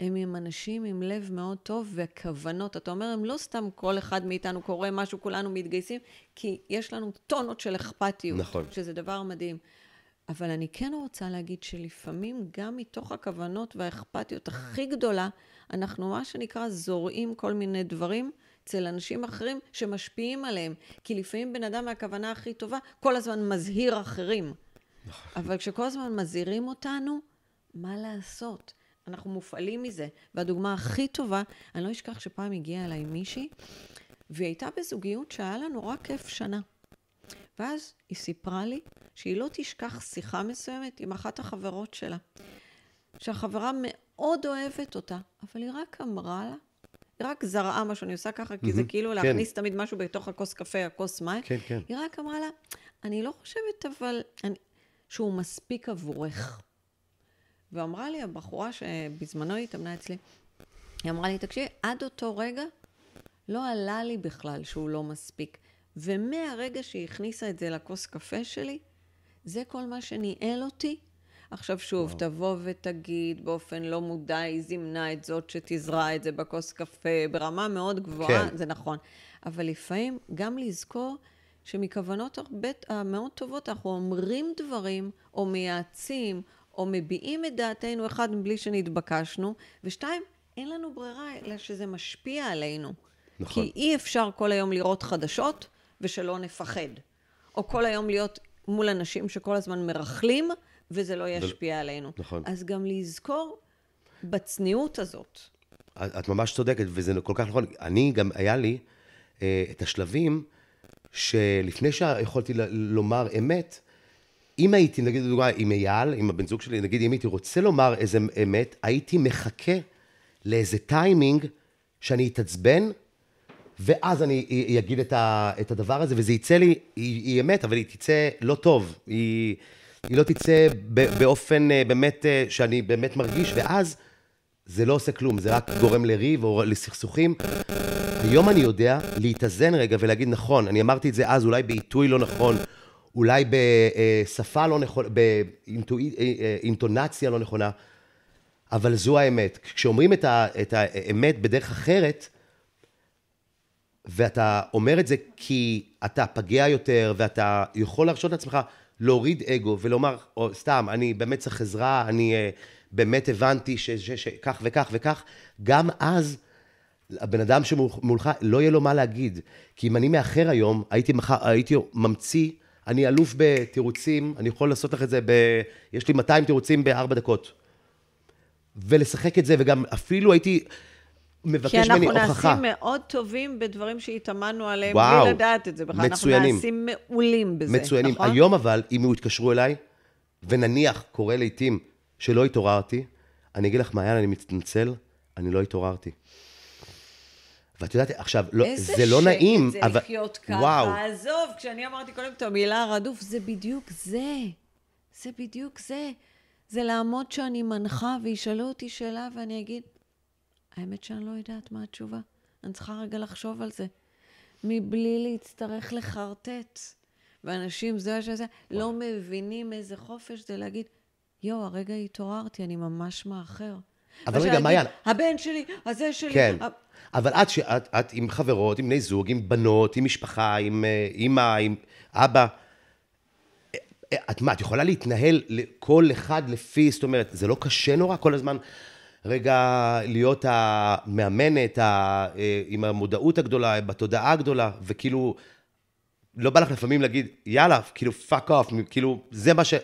הם עם אנשים עם לב מאוד טוב וכוונות. אתה אומר, הם לא סתם כל אחד מאיתנו קורא משהו, כולנו מתגייסים, כי יש לנו טונות של אכפתיות. נכון. שזה דבר מדהים. אבל אני כן רוצה להגיד שלפעמים גם מתוך הכוונות והאכפתיות הכי גדולה, אנחנו מה שנקרא זורעים כל מיני דברים אצל אנשים אחרים שמשפיעים עליהם. כי לפעמים בן אדם מהכוונה הכי טובה כל הזמן מזהיר אחרים. נכון. אבל כשכל הזמן מזהירים אותנו, מה לעשות? אנחנו מופעלים מזה. והדוגמה הכי טובה, אני לא אשכח שפעם הגיעה אליי מישהי, והיא הייתה בזוגיות שהיה לה נורא כיף שנה. ואז היא סיפרה לי שהיא לא תשכח שיחה מסוימת עם אחת החברות שלה, שהחברה מאוד אוהבת אותה, אבל היא רק אמרה לה, היא רק זרעה מה שאני עושה ככה, כי זה כאילו כן. להכניס כן. תמיד משהו בתוך הכוס קפה, הכוס מים. כן, כן. היא רק אמרה לה, אני לא חושבת אבל אני, שהוא מספיק עבורך. ואמרה לי הבחורה שבזמנו היא התאמנה אצלי, היא אמרה לי, תקשיבי, עד אותו רגע לא עלה לי בכלל שהוא לא מספיק. ומהרגע שהיא הכניסה את זה לכוס קפה שלי, זה כל מה שניהל אותי. עכשיו שוב, וואו. תבוא ותגיד באופן לא מודע, היא זימנה את זאת שתזרע את זה בכוס קפה, ברמה מאוד גבוהה, כן. זה נכון. אבל לפעמים גם לזכור שמכוונות הרבה, המאוד טובות אנחנו אומרים דברים, או מייעצים, או מביעים את דעתנו, אחד, מבלי שנתבקשנו, ושתיים, אין לנו ברירה אלא שזה משפיע עלינו. נכון. כי אי אפשר כל היום לראות חדשות ושלא נפחד. או כל היום להיות מול אנשים שכל הזמן מרכלים, וזה לא ישפיע ו... עלינו. נכון. אז גם לזכור בצניעות הזאת. את ממש צודקת, וזה כל כך נכון. אני גם, היה לי אה, את השלבים שלפני שיכולתי ל- לומר אמת, אם הייתי, נגיד לדוגמה, עם אייל, עם הבן זוג שלי, נגיד, אם הייתי רוצה לומר איזה אמת, הייתי מחכה לאיזה טיימינג שאני אתעצבן, ואז אני אגיד את, את הדבר הזה, וזה יצא לי, היא, היא אמת, אבל היא תצא לא טוב. היא, היא לא תצא באופן אה, באמת, אה, שאני באמת מרגיש, ואז זה לא עושה כלום, זה רק גורם לריב או לסכסוכים. היום אני יודע להתאזן רגע ולהגיד, נכון, אני אמרתי את זה אז, אולי בעיתוי לא נכון. אולי בשפה לא נכונה, באינטונציה אה, לא נכונה, אבל זו האמת. כשאומרים את, ה, את האמת בדרך אחרת, ואתה אומר את זה כי אתה פגע יותר, ואתה יכול להרשות לעצמך להוריד אגו ולומר, או סתם, אני באמת צריך עזרה, אני אה, באמת הבנתי שכך וכך וכך, גם אז הבן אדם שמולך, לא יהיה לו מה להגיד. כי אם אני מאחר היום, הייתי, מח... הייתי ממציא אני אלוף בתירוצים, אני יכול לעשות לך את זה ב... יש לי 200 תירוצים בארבע דקות. ולשחק את זה, וגם אפילו הייתי... מבקש ממני הוכחה. כי אנחנו נעשים מאוד טובים בדברים שהתאמנו עליהם, וואו, בלי לדעת את זה בכלל. מצוינים. אנחנו נעשים מעולים בזה, מצוינים. נכון? היום אבל, אם הוא יתקשרו אליי, ונניח, קורה לעיתים, שלא התעוררתי, אני אגיד לך, מעיין, אני מתנצל, אני לא התעוררתי. ואת יודעת, עכשיו, לא, זה לא נעים, זה אבל... איזה שקט זה לחיות ככה, וואו. עזוב, כשאני אמרתי קודם את המילה רדוף, זה בדיוק זה. זה בדיוק זה. זה לעמוד שאני מנחה וישאלו אותי שאלה ואני אגיד, האמת שאני לא יודעת מה התשובה. אני צריכה רגע לחשוב על זה. מבלי להצטרך לחרטט. ואנשים, זה שזה, לא מבינים איזה חופש זה להגיד, יואו, הרגע התעוררתי, אני ממש מאחר. אבל רגע, מעיין... הבן שלי, הזה שלי... כן. ה... אבל את, שאת, את עם חברות, עם בני זוג, עם בנות, עם משפחה, עם אה, אימא, עם אבא, אה, אה, את מה, את יכולה להתנהל כל אחד לפי, זאת אומרת, זה לא קשה נורא כל הזמן? רגע, להיות המאמנת, ה, עם המודעות הגדולה, בתודעה הגדולה, וכאילו, לא בא לך לפעמים להגיד, יאללה, כאילו, פאק אוף, כאילו, זה מה ש...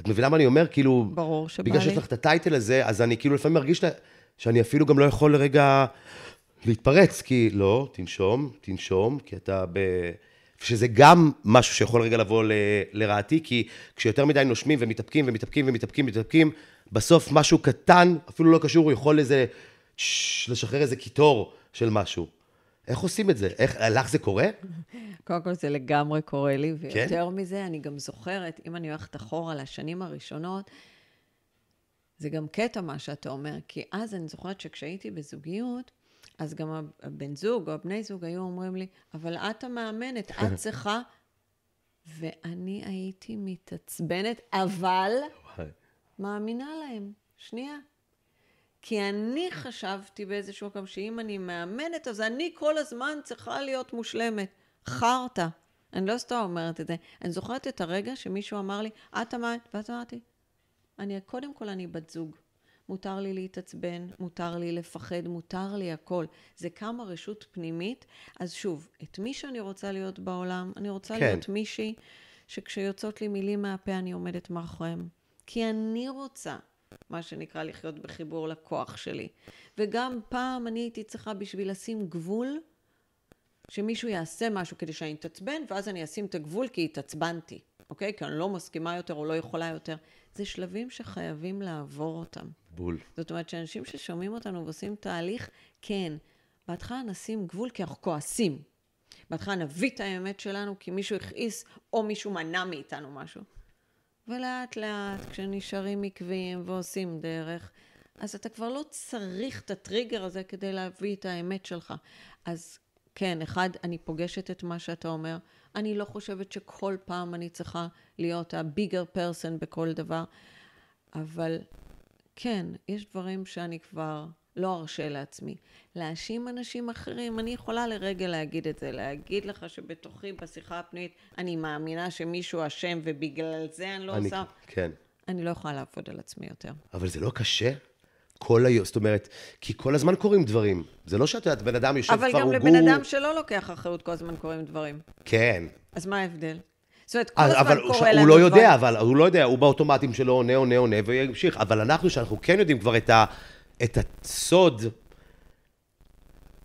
את מבינה מה אני אומר? כאילו... ברור שבא לי. בגלל שיש לך את הטייטל הזה, אז אני כאילו לפעמים מרגיש לה, שאני אפילו גם לא יכול לרגע... להתפרץ, כי לא, תנשום, תנשום, כי אתה ב... שזה גם משהו שיכול רגע לבוא ל... לרעתי, כי כשיותר מדי נושמים ומתאפקים ומתאפקים ומתאפקים ומתאפקים, בסוף משהו קטן, אפילו לא קשור, הוא יכול איזה... ש... לשחרר איזה קיטור של משהו. איך עושים את זה? איך, לך זה קורה? קודם כל זה לגמרי קורה לי, כן? ויותר כן? מזה, אני גם זוכרת, אם אני הולכת אחורה לשנים הראשונות, זה גם קטע מה שאתה אומר, כי אז אני זוכרת שכשהייתי בזוגיות, אז גם הבן זוג או הבני זוג היו אומרים לי, אבל את המאמנת, את צריכה... ואני הייתי מתעצבנת, אבל מאמינה להם. שנייה. כי אני חשבתי באיזשהו מקום שאם אני מאמנת, אז אני כל הזמן צריכה להיות מושלמת. חרטא. אני לא סתם אומרת את זה. אני זוכרת את הרגע שמישהו אמר לי, את אמרת, ואז אמרתי, אני, קודם כל אני בת זוג. מותר לי להתעצבן, מותר לי לפחד, מותר לי הכל. זה כמה רשות פנימית. אז שוב, את מי שאני רוצה להיות בעולם, אני רוצה כן. להיות מישהי שכשיוצאות לי מילים מהפה אני עומדת מאחוריהם. כי אני רוצה מה שנקרא לחיות בחיבור לכוח שלי. וגם פעם אני הייתי צריכה בשביל לשים גבול, שמישהו יעשה משהו כדי שאני אתעצבן, ואז אני אשים את הגבול כי התעצבנתי, אוקיי? כי אני לא מסכימה יותר או לא יכולה יותר. זה שלבים שחייבים לעבור אותם. בול. זאת אומרת, שאנשים ששומעים אותנו ועושים תהליך, כן, בהתחלה נשים גבול כי אנחנו כועסים. בהתחלה נביא את האמת שלנו כי מישהו הכעיס או מישהו מנע מאיתנו משהו. ולאט לאט, כשנשארים עקביים ועושים דרך, אז אתה כבר לא צריך את הטריגר הזה כדי להביא את האמת שלך. אז כן, אחד, אני פוגשת את מה שאתה אומר. אני לא חושבת שכל פעם אני צריכה להיות הביגר פרסן בכל דבר, אבל כן, יש דברים שאני כבר לא ארשה לעצמי. להאשים אנשים אחרים, אני יכולה לרגע להגיד את זה, להגיד לך שבתוכי, בשיחה הפנית, אני מאמינה שמישהו אשם ובגלל זה אני לא אני, עושה... כן. אני לא יכולה לעבוד על עצמי יותר. אבל זה לא קשה? כל היום, זאת אומרת, כי כל הזמן קורים דברים. זה לא שאת יודעת, בן אדם יושב כבר, הוגו... אבל גם לבן אדם שלא לוקח אחריות כל הזמן קורים דברים. כן. אז מה ההבדל? זאת אומרת, כל הזמן קורה לנו... הוא לא יודע, דבר. אבל הוא לא יודע, הוא באוטומטים שלו עונה, עונה, עונה, וימשיך. אבל אנחנו, שאנחנו כן יודעים כבר את, ה, את הסוד,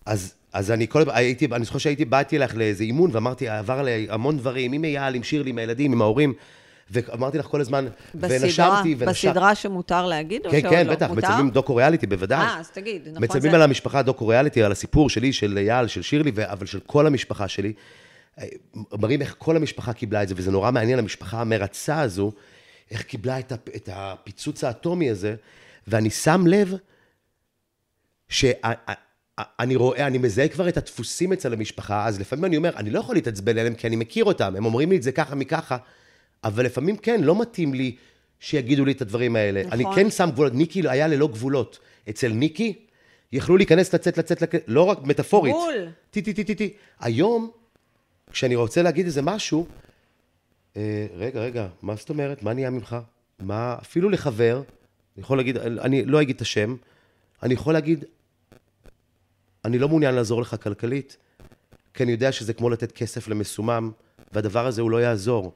אז, אז אני כל... הייתי, אני זוכר שהייתי, באתי לך לאיזה אימון, ואמרתי, עבר לי המון דברים, עם אייל, עם שירלי, עם הילדים, עם ההורים. ואמרתי לך כל הזמן, בסדרה, ונשמתי, ונשמתי. בסדרה שמותר להגיד כן, או כן, שלא? כן, לא? בטח, מותר? מצלמים דוקו-ריאליטי, בוודאי. אה, אז תגיד, נכון. מצלמים זה... על המשפחה דוקו-ריאליטי, על הסיפור שלי, של אייל, של שירלי, אבל של כל המשפחה שלי. אה, מראים איך כל המשפחה קיבלה את זה, וזה נורא מעניין, המשפחה המרצה הזו, איך קיבלה את, הפ... את הפיצוץ האטומי הזה, ואני שם לב שאני רואה, אני מזהה כבר את הדפוסים אצל המשפחה, אז לפעמים אני אומר, אני לא יכול להתעצבן אליהם כי אני מכיר אותם, הם אומרים לי את זה ככה מככה. אבל לפעמים כן, לא מתאים לי שיגידו לי את הדברים האלה. נכון. אני כן שם גבולות, ניקי היה ללא גבולות. אצל ניקי, יכלו להיכנס, לצאת, לצאת, לצאת, לא רק מטאפורית. בול. טי, טי, טי, טי, טי. היום, כשאני רוצה להגיד איזה משהו, אה, רגע, רגע, מה זאת אומרת? מה נהיה ממך? מה, אפילו לחבר, אני יכול להגיד, אני לא אגיד את השם, אני יכול להגיד, אני לא מעוניין לעזור לך כלכלית, כי אני יודע שזה כמו לתת כסף למסומם, והדבר הזה הוא לא יעזור.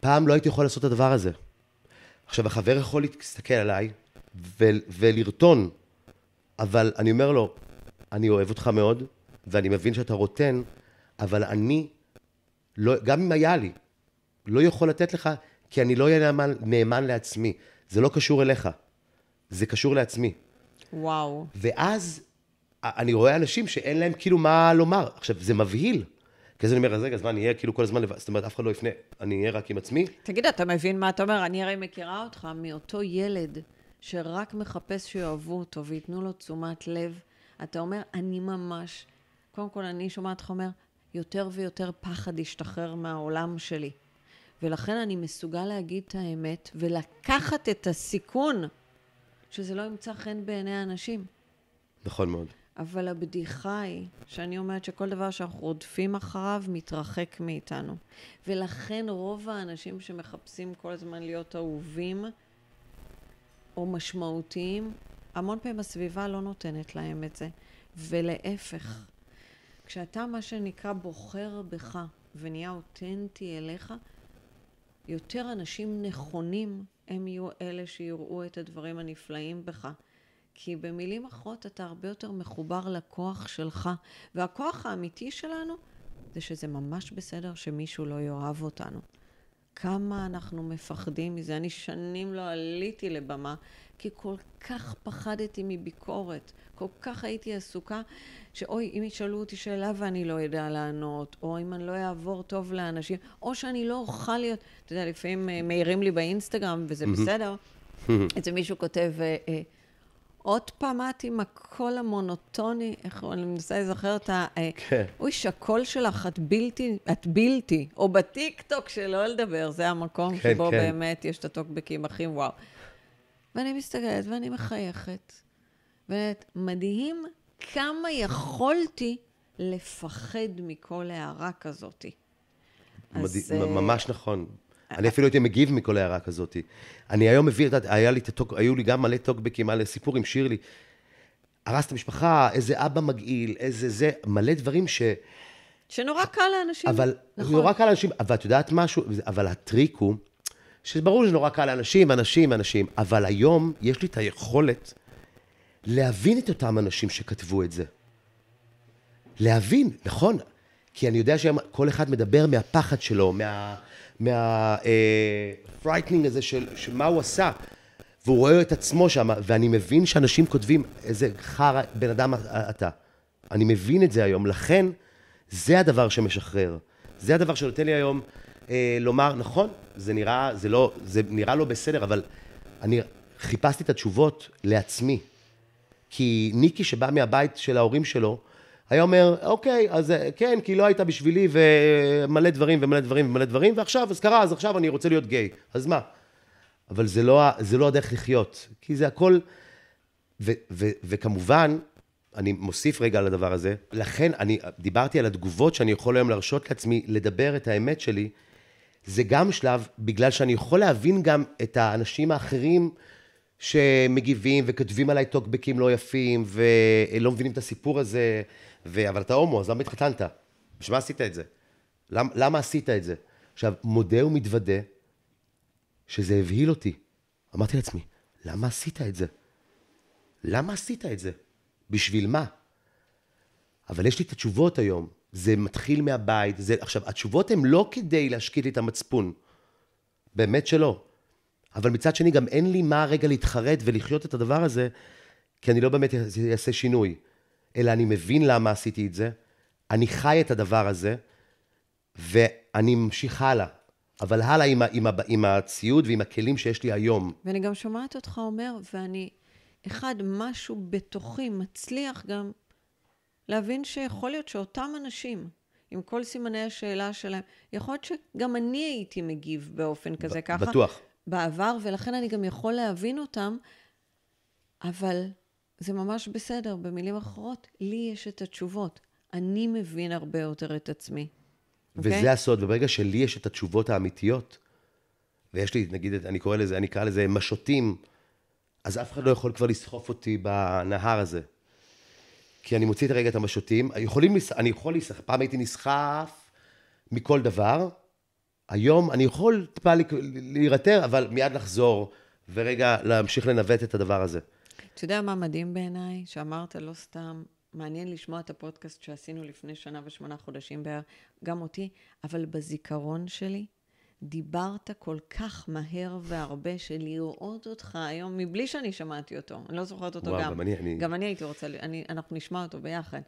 פעם לא הייתי יכול לעשות את הדבר הזה. עכשיו, החבר יכול להסתכל עליי ו- ולרטון, אבל אני אומר לו, אני אוהב אותך מאוד, ואני מבין שאתה רוטן, אבל אני, לא, גם אם היה לי, לא יכול לתת לך, כי אני לא אהיה נאמן, נאמן לעצמי. זה לא קשור אליך, זה קשור לעצמי. וואו. ואז אני רואה אנשים שאין להם כאילו מה לומר. עכשיו, זה מבהיל. כי אז אני אומר, אז רגע, אז מה, אני אהיה כאילו כל הזמן לבד, זאת אומרת, אף אחד לא יפנה, אני אהיה רק עם עצמי. תגיד, אתה מבין מה אתה אומר? אני הרי מכירה אותך מאותו ילד שרק מחפש שיאהבו אותו וייתנו לו תשומת לב. אתה אומר, אני ממש, קודם כל, אני שומעת אותך אומר, יותר ויותר פחד השתחרר מהעולם שלי. ולכן אני מסוגל להגיד את האמת ולקחת את הסיכון שזה לא ימצא חן בעיני האנשים. נכון מאוד. אבל הבדיחה היא שאני אומרת שכל דבר שאנחנו רודפים אחריו מתרחק מאיתנו. ולכן רוב האנשים שמחפשים כל הזמן להיות אהובים או משמעותיים, המון פעמים הסביבה לא נותנת להם את זה. ולהפך, כשאתה מה שנקרא בוחר בך ונהיה אותנטי אליך, יותר אנשים נכונים הם יהיו אלה שיראו את הדברים הנפלאים בך. כי במילים אחרות אתה הרבה יותר מחובר לכוח שלך. והכוח האמיתי שלנו זה שזה ממש בסדר שמישהו לא יאהב אותנו. כמה אנחנו מפחדים מזה. אני שנים לא עליתי לבמה, כי כל כך פחדתי מביקורת. כל כך הייתי עסוקה, שאוי, אם ישאלו אותי שאלה ואני לא אדע לענות, או אם אני לא אעבור טוב לאנשים, או שאני לא אוכל להיות... אתה יודע, לפעמים אה, מעירים לי באינסטגרם, וזה בסדר. איזה מישהו כותב... אה, אה, עוד פעם את עם הקול המונוטוני, איך אני מנסה לזכר את ה... אה, כן. אוי, שקול שלך, את בלתי, את בלתי, או בטיקטוק שלא לדבר, זה המקום כן, שבו כן. באמת יש את הטוקבקים הכי וואו. ואני מסתכלת ואני מחייכת, ואת, מדהים כמה יכולתי לפחד מכל הערה כזאת. מדה... אז, אה, ממש נכון. אני אפילו הייתי מגיב מכל הערה כזאת. אני היום מביא, היה לי, היו לי גם מלא טוקבקים על סיפור עם שירלי. הרס את המשפחה, איזה אבא מגעיל, איזה זה, מלא דברים ש... שנורא קל לאנשים, אבל, נכון. נורא קל לאנשים, אבל את יודעת משהו? אבל הטריק הוא, שברור שנורא קל לאנשים, אנשים, אנשים, אבל היום יש לי את היכולת להבין את אותם אנשים שכתבו את זה. להבין, נכון, כי אני יודע שכל אחד מדבר מהפחד שלו, מה... מהפרייטנינג uh, אה, הזה של, של מה הוא עשה. והוא רואה את עצמו שם, ואני מבין שאנשים כותבים, איזה חרא בן אדם אה, אתה. אני מבין את זה היום, לכן זה הדבר שמשחרר. זה הדבר שנותן לי היום uh, לומר, נכון, זה נראה, זה, לא, זה נראה לא בסדר, אבל אני חיפשתי את התשובות לעצמי. כי ניקי שבא מהבית של ההורים שלו, היה אומר, אוקיי, אז אה, כן, כי לא היית בשבילי ומלא דברים ומלא דברים ומלא דברים, ועכשיו, אז קרה, אז עכשיו אני רוצה להיות גיי, אז מה? אבל זה לא, זה לא הדרך לחיות, כי זה הכל... ו, ו, ו, וכמובן, אני מוסיף רגע על הדבר הזה, לכן אני דיברתי על התגובות שאני יכול היום להרשות לעצמי לדבר את האמת שלי, זה גם שלב, בגלל שאני יכול להבין גם את האנשים האחרים שמגיבים וכותבים עליי טוקבקים לא יפים ולא מבינים את הסיפור הזה. ו... אבל אתה הומו, אז למה התחתנת? בשביל מה עשית את זה? למ... למה עשית את זה? עכשיו, מודה ומתוודה שזה הבהיל אותי. אמרתי לעצמי, למה עשית את זה? למה עשית את זה? בשביל מה? אבל יש לי את התשובות היום. זה מתחיל מהבית. זה... עכשיו, התשובות הן לא כדי להשקיט לי את המצפון. באמת שלא. אבל מצד שני, גם אין לי מה רגע להתחרט ולחיות את הדבר הזה, כי אני לא באמת אעשה שינוי. אלא אני מבין למה עשיתי את זה, אני חי את הדבר הזה, ואני ממשיך הלאה. אבל הלאה עם, עם, עם, עם הציוד ועם הכלים שיש לי היום. ואני גם שומעת אותך אומר, ואני, אחד, משהו בתוכי מצליח גם להבין שיכול להיות שאותם אנשים, עם כל סימני השאלה שלהם, יכול להיות שגם אני הייתי מגיב באופן כזה ככה. בטוח. בעבר, ולכן אני גם יכול להבין אותם, אבל זה ממש בסדר. במילים אחרות, לי יש את התשובות. אני מבין הרבה יותר את עצמי. אוקיי? וזה okay? הסוד, וברגע שלי יש את התשובות האמיתיות, ויש לי, נגיד, אני קורא לזה, אני אקרא לזה משוטים, אז אף אחד לא יכול כבר לסחוף אותי בנהר הזה. כי אני מוציא את הרגע את המשוטים, יכולים, אני יכול להיסחף, פעם הייתי נסחף מכל דבר, היום אני יכול טיפה להירתר, אבל מיד לחזור ורגע להמשיך לנווט את הדבר הזה. אתה יודע מה מדהים בעיניי? שאמרת לא סתם, מעניין לשמוע את הפודקאסט שעשינו לפני שנה ושמונה חודשים בערך, גם אותי, אבל בזיכרון שלי, דיברת כל כך מהר והרבה, של לראות אותך היום, מבלי שאני שמעתי אותו, אני לא זוכרת אותו וואו, גם. גם אני, אני... גם אני הייתי רוצה, אני, אנחנו נשמע אותו ביחד.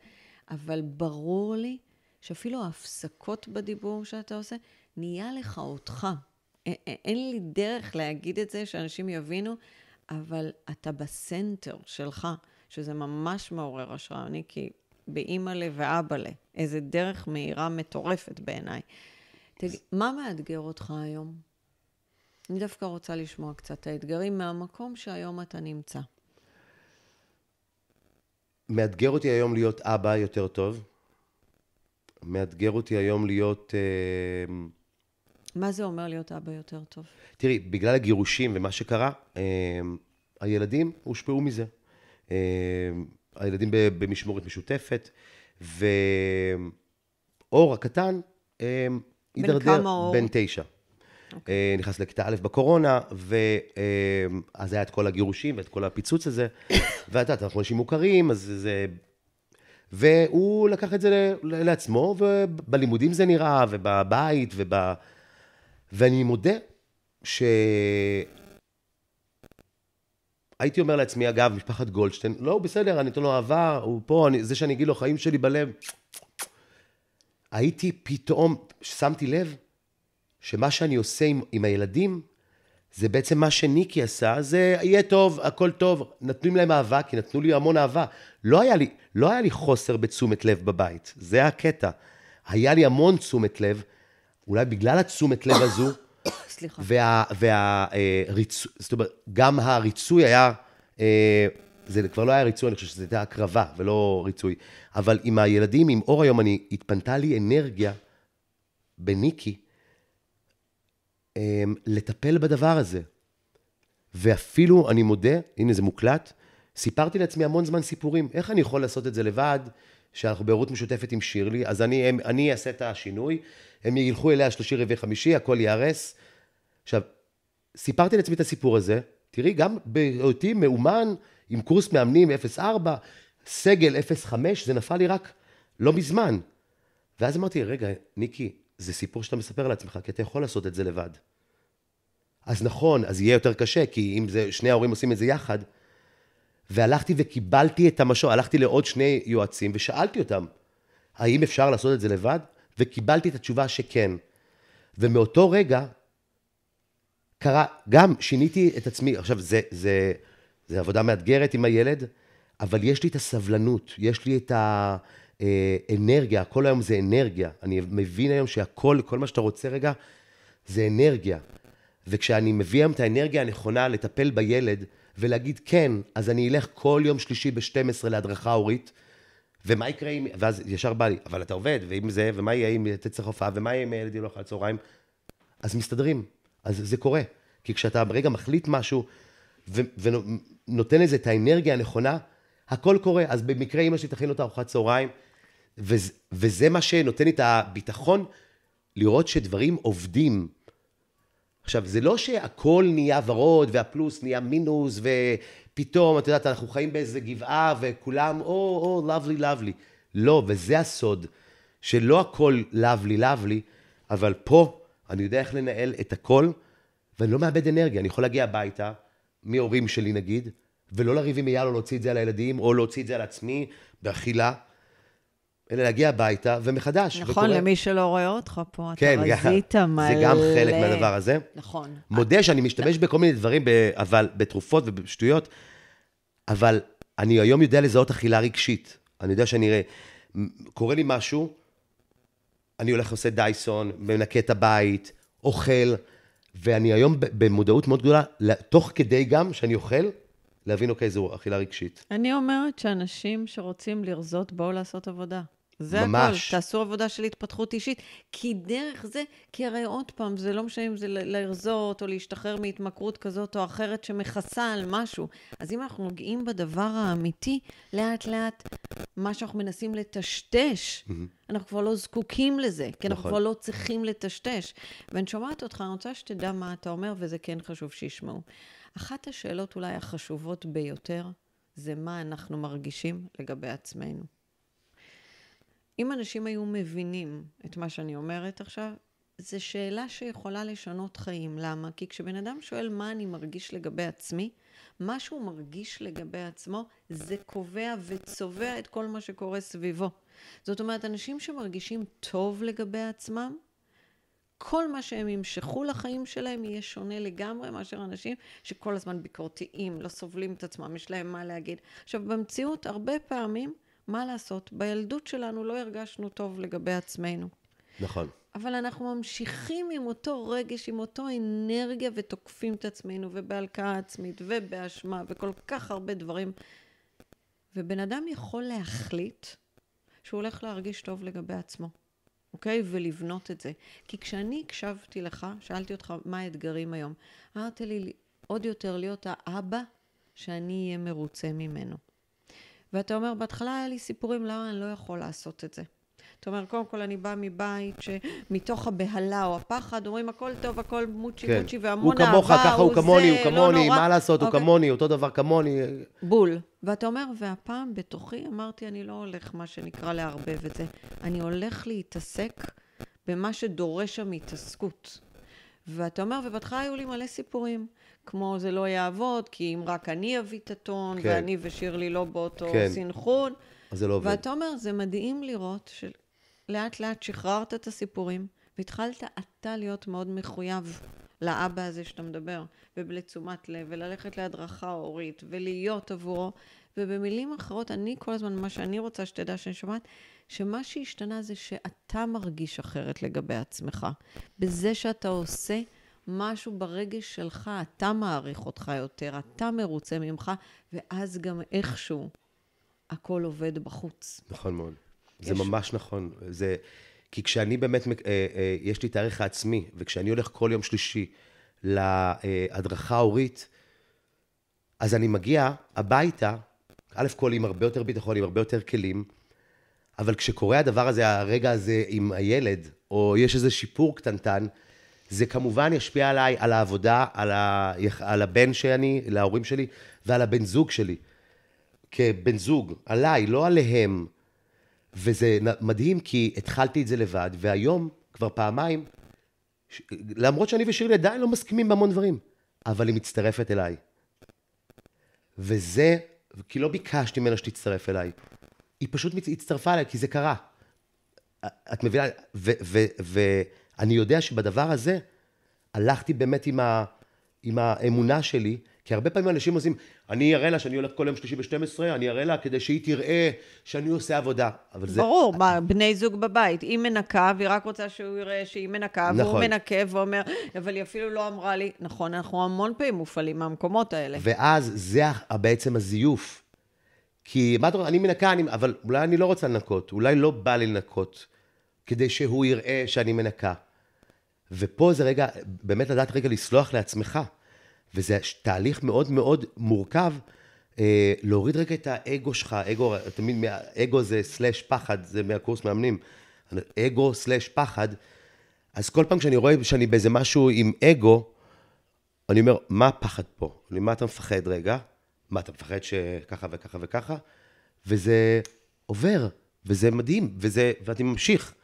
אבל ברור לי שאפילו ההפסקות בדיבור שאתה עושה, נהיה לך אותך. אין לי דרך להגיד את זה, שאנשים יבינו אבל אתה בסנטר שלך, שזה ממש מעורר השראה. אני כי באימא'לה ואבא'לה, איזה דרך מהירה מטורפת בעיניי. תגיד, מה מאתגר אותך היום? אני דווקא רוצה לשמוע קצת האתגרים מהמקום שהיום אתה נמצא. מאתגר אותי היום להיות אבא יותר טוב. מאתגר אותי היום להיות... אה, מה זה אומר להיות אבא יותר טוב? תראי, בגלל הגירושים ומה שקרה, אה, הילדים הושפעו מזה. אה, הילדים במשמורת משותפת, ואור הקטן אה, הידרדר, בין תשע. Okay. אוקיי. נכנס לכיתה א' בקורונה, ואז היה את כל הגירושים ואת כל הפיצוץ הזה, ואת יודעת, אנחנו אנשים מוכרים, אז זה... והוא לקח את זה לעצמו, ובלימודים זה נראה, ובבית, ובא... ואני מודה ש... הייתי אומר לעצמי, אגב, משפחת גולדשטיין, לא, הוא בסדר, אני אתן לו אהבה, הוא פה, אני, זה שאני אגיד לו חיים שלי בלב. הייתי פתאום, שמתי לב שמה שאני עושה עם, עם הילדים, זה בעצם מה שניקי עשה, זה יהיה טוב, הכל טוב. נתנו להם אהבה, כי נתנו לי המון אהבה. לא היה לי, לא היה לי חוסר בתשומת לב בבית, זה הקטע. היה לי המון תשומת לב, אולי בגלל התשומת לב הזו, סליחה. וה, והריצוי, אה, זאת אומרת, גם הריצוי היה, אה, זה כבר לא היה ריצוי, אני חושב שזו הייתה הקרבה ולא ריצוי. אבל עם הילדים, עם אור היום, אני, התפנתה לי אנרגיה בניקי אמ, לטפל בדבר הזה. ואפילו, אני מודה, הנה זה מוקלט, סיפרתי לעצמי המון זמן סיפורים. איך אני יכול לעשות את זה לבד? שאנחנו בהורות משותפת עם שירלי, אז אני, הם, אני אעשה את השינוי, הם ילכו אליה שלושי רביעי, חמישי, הכל ייהרס. עכשיו, סיפרתי לעצמי את הסיפור הזה, תראי, גם בהיותי מאומן עם קורס מאמנים 04, סגל 05, זה נפל לי רק לא מזמן. ואז אמרתי, רגע, ניקי, זה סיפור שאתה מספר לעצמך, כי אתה יכול לעשות את זה לבד. אז נכון, אז יהיה יותר קשה, כי אם זה, שני ההורים עושים את זה יחד, והלכתי וקיבלתי את המשוב, הלכתי לעוד שני יועצים ושאלתי אותם, האם אפשר לעשות את זה לבד? וקיבלתי את התשובה שכן. ומאותו רגע קרה, גם שיניתי את עצמי, עכשיו זה, זה, זה זה עבודה מאתגרת עם הילד, אבל יש לי את הסבלנות, יש לי את האנרגיה, אה, כל היום זה אנרגיה. אני מבין היום שהכל, כל מה שאתה רוצה רגע, זה אנרגיה. וכשאני מביא היום את האנרגיה הנכונה לטפל בילד, ולהגיד, כן, אז אני אלך כל יום שלישי ב-12 להדרכה הורית, ומה יקרה אם... ואז ישר בא לי, אבל אתה עובד, ואם זה, ומה יהיה אם אתה צריך הופעה, ומה יהיה אם הילד לא ילך על הצהריים? אז מסתדרים, אז זה קורה. כי כשאתה ברגע מחליט משהו, ו- ונותן לזה את האנרגיה הנכונה, הכל קורה. אז במקרה אימא שלי תכין אותה ארוחת צהריים, וזה, וזה מה שנותן לי את הביטחון, לראות שדברים עובדים, עכשיו, זה לא שהכל נהיה ורוד, והפלוס נהיה מינוס, ופתאום, את יודעת, אנחנו חיים באיזה גבעה, וכולם, או, או, לאבלי, לאבלי. לא, וזה הסוד, שלא הכל לאבלי, לאבלי, אבל פה אני יודע איך לנהל את הכל, ואני לא מאבד אנרגיה. אני יכול להגיע הביתה, מהורים שלי נגיד, ולא לריב עם אייל או להוציא את זה על הילדים, או להוציא את זה על עצמי, באכילה. אלא להגיע הביתה ומחדש. נכון, וקורא... למי שלא רואה אותך פה, אתה כן, רזית מלא. זה גם חלק מהדבר הזה. נכון. מודה שאני משתמש בכל מיני דברים, ב... אבל בתרופות ובשטויות, אבל אני היום יודע לזהות אכילה רגשית. אני יודע שאני אראה, קורה לי משהו, אני הולך ועושה דייסון, מנקה את הבית, אוכל, ואני היום במודעות מאוד גדולה, תוך כדי גם שאני אוכל, להבין, אוקיי, זו אכילה רגשית. אני אומרת שאנשים שרוצים לרזות, בואו לעשות עבודה. זה ממש. הכל, תעשו עבודה של התפתחות אישית, כי דרך זה, כי הרי עוד פעם, זה לא משנה אם זה לארזות או להשתחרר מהתמכרות כזאת או אחרת שמכסה על משהו. אז אם אנחנו נוגעים בדבר האמיתי, לאט לאט מה שאנחנו מנסים לטשטש, mm-hmm. אנחנו כבר לא זקוקים לזה, כי אנחנו נכון. כבר לא צריכים לטשטש. ואני שומעת אותך, אני רוצה שתדע מה אתה אומר, וזה כן חשוב שישמעו. אחת השאלות אולי החשובות ביותר, זה מה אנחנו מרגישים לגבי עצמנו. אם אנשים היו מבינים את מה שאני אומרת עכשיו, זו שאלה שיכולה לשנות חיים. למה? כי כשבן אדם שואל מה אני מרגיש לגבי עצמי, מה שהוא מרגיש לגבי עצמו, זה קובע וצובע את כל מה שקורה סביבו. זאת אומרת, אנשים שמרגישים טוב לגבי עצמם, כל מה שהם ימשכו לחיים שלהם יהיה שונה לגמרי מאשר אנשים שכל הזמן ביקורתיים, לא סובלים את עצמם, יש להם מה להגיד. עכשיו, במציאות, הרבה פעמים, מה לעשות, בילדות שלנו לא הרגשנו טוב לגבי עצמנו. נכון. אבל אנחנו ממשיכים עם אותו רגש, עם אותו אנרגיה, ותוקפים את עצמנו, ובהלקאה עצמית, ובאשמה, וכל כך הרבה דברים. ובן אדם יכול להחליט שהוא הולך להרגיש טוב לגבי עצמו, אוקיי? ולבנות את זה. כי כשאני הקשבתי לך, שאלתי אותך מה האתגרים היום, אמרת לי עוד יותר להיות האבא שאני אהיה מרוצה ממנו. ואתה אומר, בהתחלה היה לי סיפורים, למה אני לא יכול לעשות את זה? אתה אומר, קודם כל אני באה מבית שמתוך הבהלה או הפחד אומרים הכל טוב, הכל מוצ'י כן. מוצ'י והמון אהבה, הוא כמוך, ככה, הוא כמוני, הוא כמוני, לא מה לעשות, okay. הוא אוקיי. כמוני, אותו דבר כמוני. בול. ואתה אומר, והפעם בתוכי אמרתי, אני לא הולך, מה שנקרא, לערבב את זה. אני הולך להתעסק במה שדורש שם התעסקות. ואתה אומר, ובתך היו לי מלא סיפורים, כמו זה לא יעבוד, כי אם רק אני אביא את הטון, כן. ואני ושירלי לא באותו כן. סינכרון. אז זה לא עובד. ואתה אומר, זה מדהים לראות שלאט לאט שחררת את הסיפורים, והתחלת אתה להיות מאוד מחויב לאבא הזה שאתה מדבר, ולתשומת לב, וללכת להדרכה הורית, ולהיות עבורו, ובמילים אחרות, אני כל הזמן, מה שאני רוצה שתדע שאני שומעת, שמה שהשתנה זה שאתה מרגיש אחרת לגבי עצמך. בזה שאתה עושה משהו ברגש שלך, אתה מעריך אותך יותר, אתה מרוצה ממך, ואז גם איכשהו הכל עובד בחוץ. נכון מאוד. יש... זה ממש נכון. זה... כי כשאני באמת, אה, אה, יש לי את הערך העצמי, וכשאני הולך כל יום שלישי להדרכה ההורית, אז אני מגיע הביתה, א' כל עם הרבה יותר ביטחון, עם הרבה יותר כלים, אבל כשקורה הדבר הזה, הרגע הזה עם הילד, או יש איזה שיפור קטנטן, זה כמובן ישפיע עליי, על העבודה, על, ה... על הבן שאני, להורים שלי, ועל הבן זוג שלי. כבן זוג, עליי, לא עליהם. וזה מדהים, כי התחלתי את זה לבד, והיום, כבר פעמיים, ש... למרות שאני ושירלי עדיין לא מסכימים בהמון דברים, אבל היא מצטרפת אליי. וזה כי לא ביקשתי ממנה שתצטרף אליי. היא פשוט הצטרפה אליי, כי זה קרה. את מבינה? ואני יודע שבדבר הזה הלכתי באמת עם, ה, עם האמונה שלי, כי הרבה פעמים אנשים עושים, אני אראה לה שאני הולך כל יום שלישי ב-12, אני אראה לה כדי שהיא תראה שאני עושה עבודה. אבל זה... ברור, מה, בני זוג בבית. היא מנקה, והיא רק רוצה שהוא יראה שהיא מנקה, נכון. והוא מנקה ואומר, אבל היא אפילו לא אמרה לי, נכון, אנחנו המון פעמים מופעלים מהמקומות האלה. ואז זה בעצם הזיוף. כי מה אתה רוצה, אני מנקה, אני, אבל אולי אני לא רוצה לנקות, אולי לא בא לי לנקות, כדי שהוא יראה שאני מנקה. ופה זה רגע, באמת לדעת רגע לסלוח לעצמך. וזה תהליך מאוד מאוד מורכב. אה, להוריד רגע את האגו שלך, אגו, תמיד, אגו זה סלאש פחד, זה מהקורס מאמנים, אגו סלאש פחד, אז כל פעם כשאני רואה שאני באיזה משהו עם אגו, אני אומר, מה הפחד פה? אני, מה אתה מפחד רגע? מה, אתה מפחד שככה וככה וככה? וזה עובר, וזה מדהים, וזה, ואני ממשיך.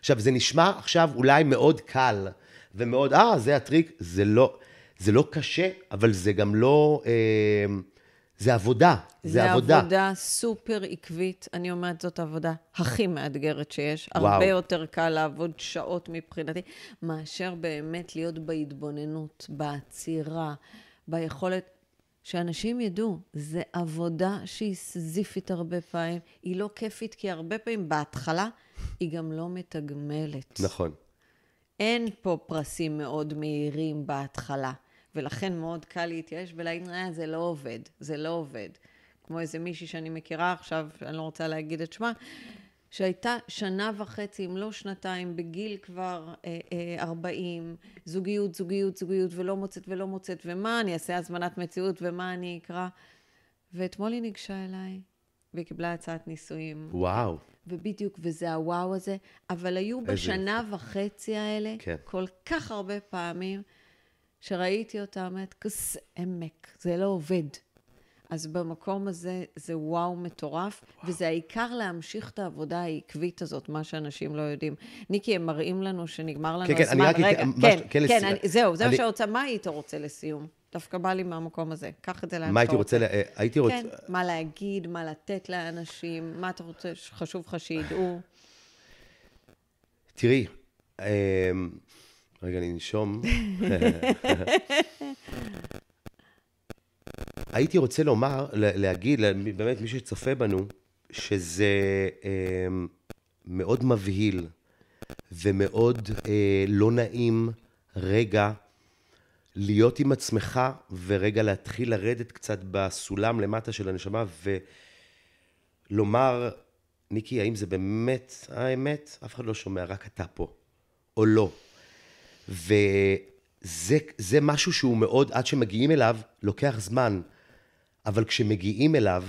עכשיו, זה נשמע עכשיו אולי מאוד קל, ומאוד, אה, זה הטריק, זה לא, זה לא קשה, אבל זה גם לא... אה, זה עבודה, זה, זה עבודה. זה עבודה סופר עקבית. אני אומרת, זאת העבודה הכי מאתגרת שיש. וואו. הרבה יותר קל לעבוד שעות מבחינתי, מאשר באמת להיות בהתבוננות, בעצירה, ביכולת... שאנשים ידעו, זה עבודה שהיא סזיפית הרבה פעמים, היא לא כיפית, כי הרבה פעמים בהתחלה היא גם לא מתגמלת. נכון. אין פה פרסים מאוד מהירים בהתחלה. ולכן מאוד קל להתייאש ולהגיד, אה, זה לא עובד, זה לא עובד. כמו איזה מישהי שאני מכירה עכשיו, אני לא רוצה להגיד את שמה, שהייתה שנה וחצי, אם לא שנתיים, בגיל כבר אה, אה, 40, זוגיות, זוגיות, זוגיות, ולא מוצאת ולא מוצאת, ומה אני אעשה הזמנת מציאות, ומה אני אקרא. ואתמול היא ניגשה אליי, והיא קיבלה הצעת נישואים. וואו. ובדיוק, וזה הוואו הזה, אבל היו בשנה איזה... וחצי האלה כן. כל כך הרבה פעמים. שראיתי אותה, אומרת, כזה עמק, זה לא עובד. אז במקום הזה זה וואו מטורף, וואו. וזה העיקר להמשיך את העבודה העקבית הזאת, מה שאנשים לא יודעים. ניקי, הם מראים לנו שנגמר לנו כן, כן הזמן. כן, כן, אני רק... רגע, כן, כן, כן, לס... אני, זהו, זה מה אני... שרוצה, מה היית רוצה לסיום? דווקא בא לי מהמקום הזה, קח את זה לאן מה הייתי רוצה? רוצה... אה, הייתי רוצה... כן, מה להגיד, מה לתת לאנשים, מה אתה רוצה חשוב לך שידעו. תראי, אמ, רגע, אני אנשום. הייתי רוצה לומר, להגיד, באמת, מי שצופה בנו, שזה אה, מאוד מבהיל ומאוד אה, לא נעים רגע להיות עם עצמך ורגע להתחיל לרדת קצת בסולם למטה של הנשמה ולומר, ניקי, האם זה באמת האמת? אף אחד לא שומע, רק אתה פה. או לא. וזה משהו שהוא מאוד, עד שמגיעים אליו, לוקח זמן. אבל כשמגיעים אליו,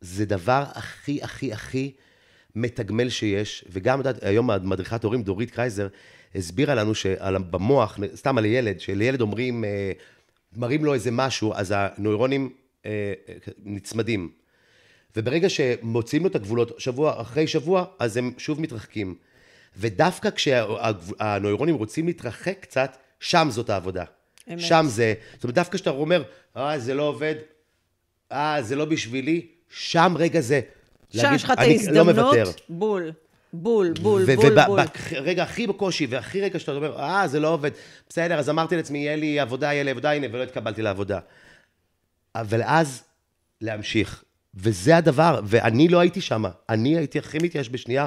זה דבר הכי, הכי, הכי מתגמל שיש. וגם, את יודעת, היום מדריכת הורים, דורית קרייזר, הסבירה לנו שבמוח, סתם על ילד, שלילד אומרים, אה, מראים לו איזה משהו, אז הנוירונים אה, נצמדים. וברגע שמוציאים לו את הגבולות, שבוע אחרי שבוע, אז הם שוב מתרחקים. ודווקא כשהנוירונים רוצים להתרחק קצת, שם זאת העבודה. אמת. שם זה, זאת אומרת, דווקא כשאתה אומר, אה, זה לא עובד, אה, זה לא בשבילי, שם רגע זה. שם יש לך את לא ההזדמנות, בול. בול, בול, ו- בול, ו- בול. וברגע הכי בקושי, והכי רגע שאתה אומר, אה, זה לא עובד. בסדר, אז אמרתי לעצמי, יהיה לי עבודה, יהיה לי עבודה, הנה, ולא התקבלתי לעבודה. אבל אז, להמשיך. וזה הדבר, ואני לא הייתי שם, אני הייתי הכי מתייאש בשנייה,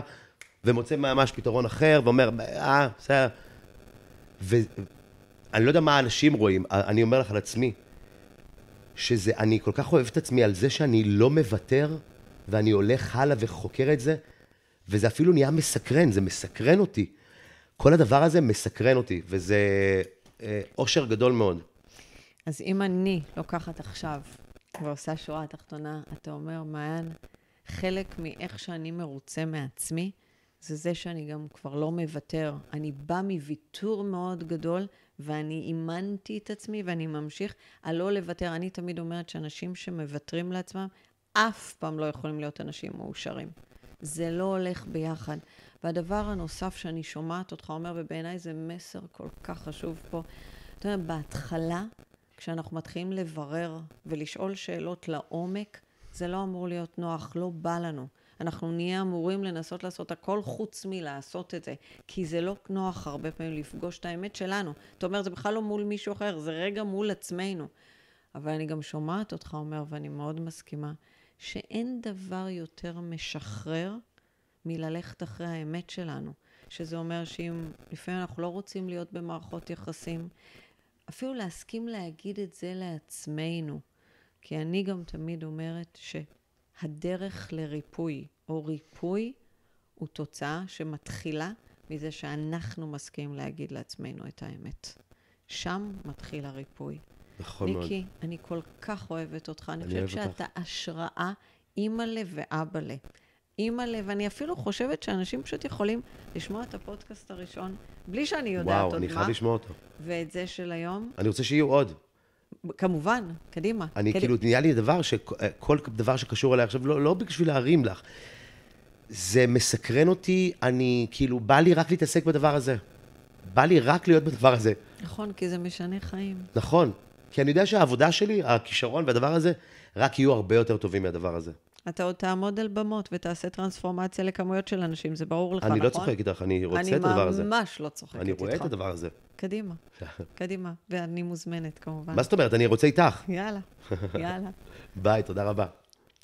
ומוצא ממש פתרון אחר, ואומר, אה, בסדר. ואני לא יודע מה האנשים רואים, אני אומר לך על עצמי, שזה, אני כל כך אוהב את עצמי על זה שאני לא מוותר, ואני הולך הלאה וחוקר את זה, וזה אפילו נהיה מסקרן, זה מסקרן אותי. כל הדבר הזה מסקרן אותי, וזה אה, אושר גדול מאוד. אז אם אני לוקחת עכשיו ועושה שורה התחתונה, אתה אומר, מעיין, חלק מאיך שאני מרוצה מעצמי, זה זה שאני גם כבר לא מוותר. אני באה מוויתור מאוד גדול, ואני אימנתי את עצמי ואני ממשיך על לא לוותר. אני תמיד אומרת שאנשים שמוותרים לעצמם, אף פעם לא יכולים להיות אנשים מאושרים. זה לא הולך ביחד. והדבר הנוסף שאני שומעת אותך אומר, ובעיניי זה מסר כל כך חשוב פה, אתה יודע, בהתחלה, כשאנחנו מתחילים לברר ולשאול שאלות לעומק, זה לא אמור להיות נוח, לא בא לנו. אנחנו נהיה אמורים לנסות לעשות הכל חוץ מלעשות את זה. כי זה לא נוח הרבה פעמים לפגוש את האמת שלנו. אתה אומר, זה בכלל לא מול מישהו אחר, זה רגע מול עצמנו. אבל אני גם שומעת אותך אומר, ואני מאוד מסכימה, שאין דבר יותר משחרר מללכת אחרי האמת שלנו. שזה אומר שאם לפעמים אנחנו לא רוצים להיות במערכות יחסים, אפילו להסכים להגיד את זה לעצמנו. כי אני גם תמיד אומרת ש... הדרך לריפוי או ריפוי הוא תוצאה שמתחילה מזה שאנחנו מסכימים להגיד לעצמנו את האמת. שם מתחיל הריפוי. נכון מאוד. ניקי, אני כל כך אוהבת אותך. אני, אני חושבת שאתה אותך. השראה אימא לב ואבא לב. אימא לב, ואני אפילו חושבת שאנשים פשוט יכולים לשמוע את הפודקאסט הראשון, בלי שאני יודעת וואו, עוד מה. וואו, אני חייב לשמוע אותו. ואת זה של היום. אני רוצה שיהיו עוד. כמובן, קדימה. אני קדימה. כאילו, נהיה לי דבר שכל דבר שקשור אליי עכשיו, לא, לא בשביל להרים לך. זה מסקרן אותי, אני כאילו, בא לי רק להתעסק בדבר הזה. בא לי רק להיות בדבר הזה. נכון, כי זה משנה חיים. נכון, כי אני יודע שהעבודה שלי, הכישרון והדבר הזה, רק יהיו הרבה יותר טובים מהדבר הזה. אתה עוד תעמוד על במות ותעשה טרנספורמציה לכמויות של אנשים, זה ברור לך, נכון? אני לא נכון? צוחק איתך, אני רוצה את הדבר הזה. אני ממש לא צוחק איתך. אני רואה את הדבר הזה. קדימה, קדימה, ואני מוזמנת כמובן. מה זאת אומרת? אני רוצה איתך. יאללה, יאללה. ביי, תודה רבה.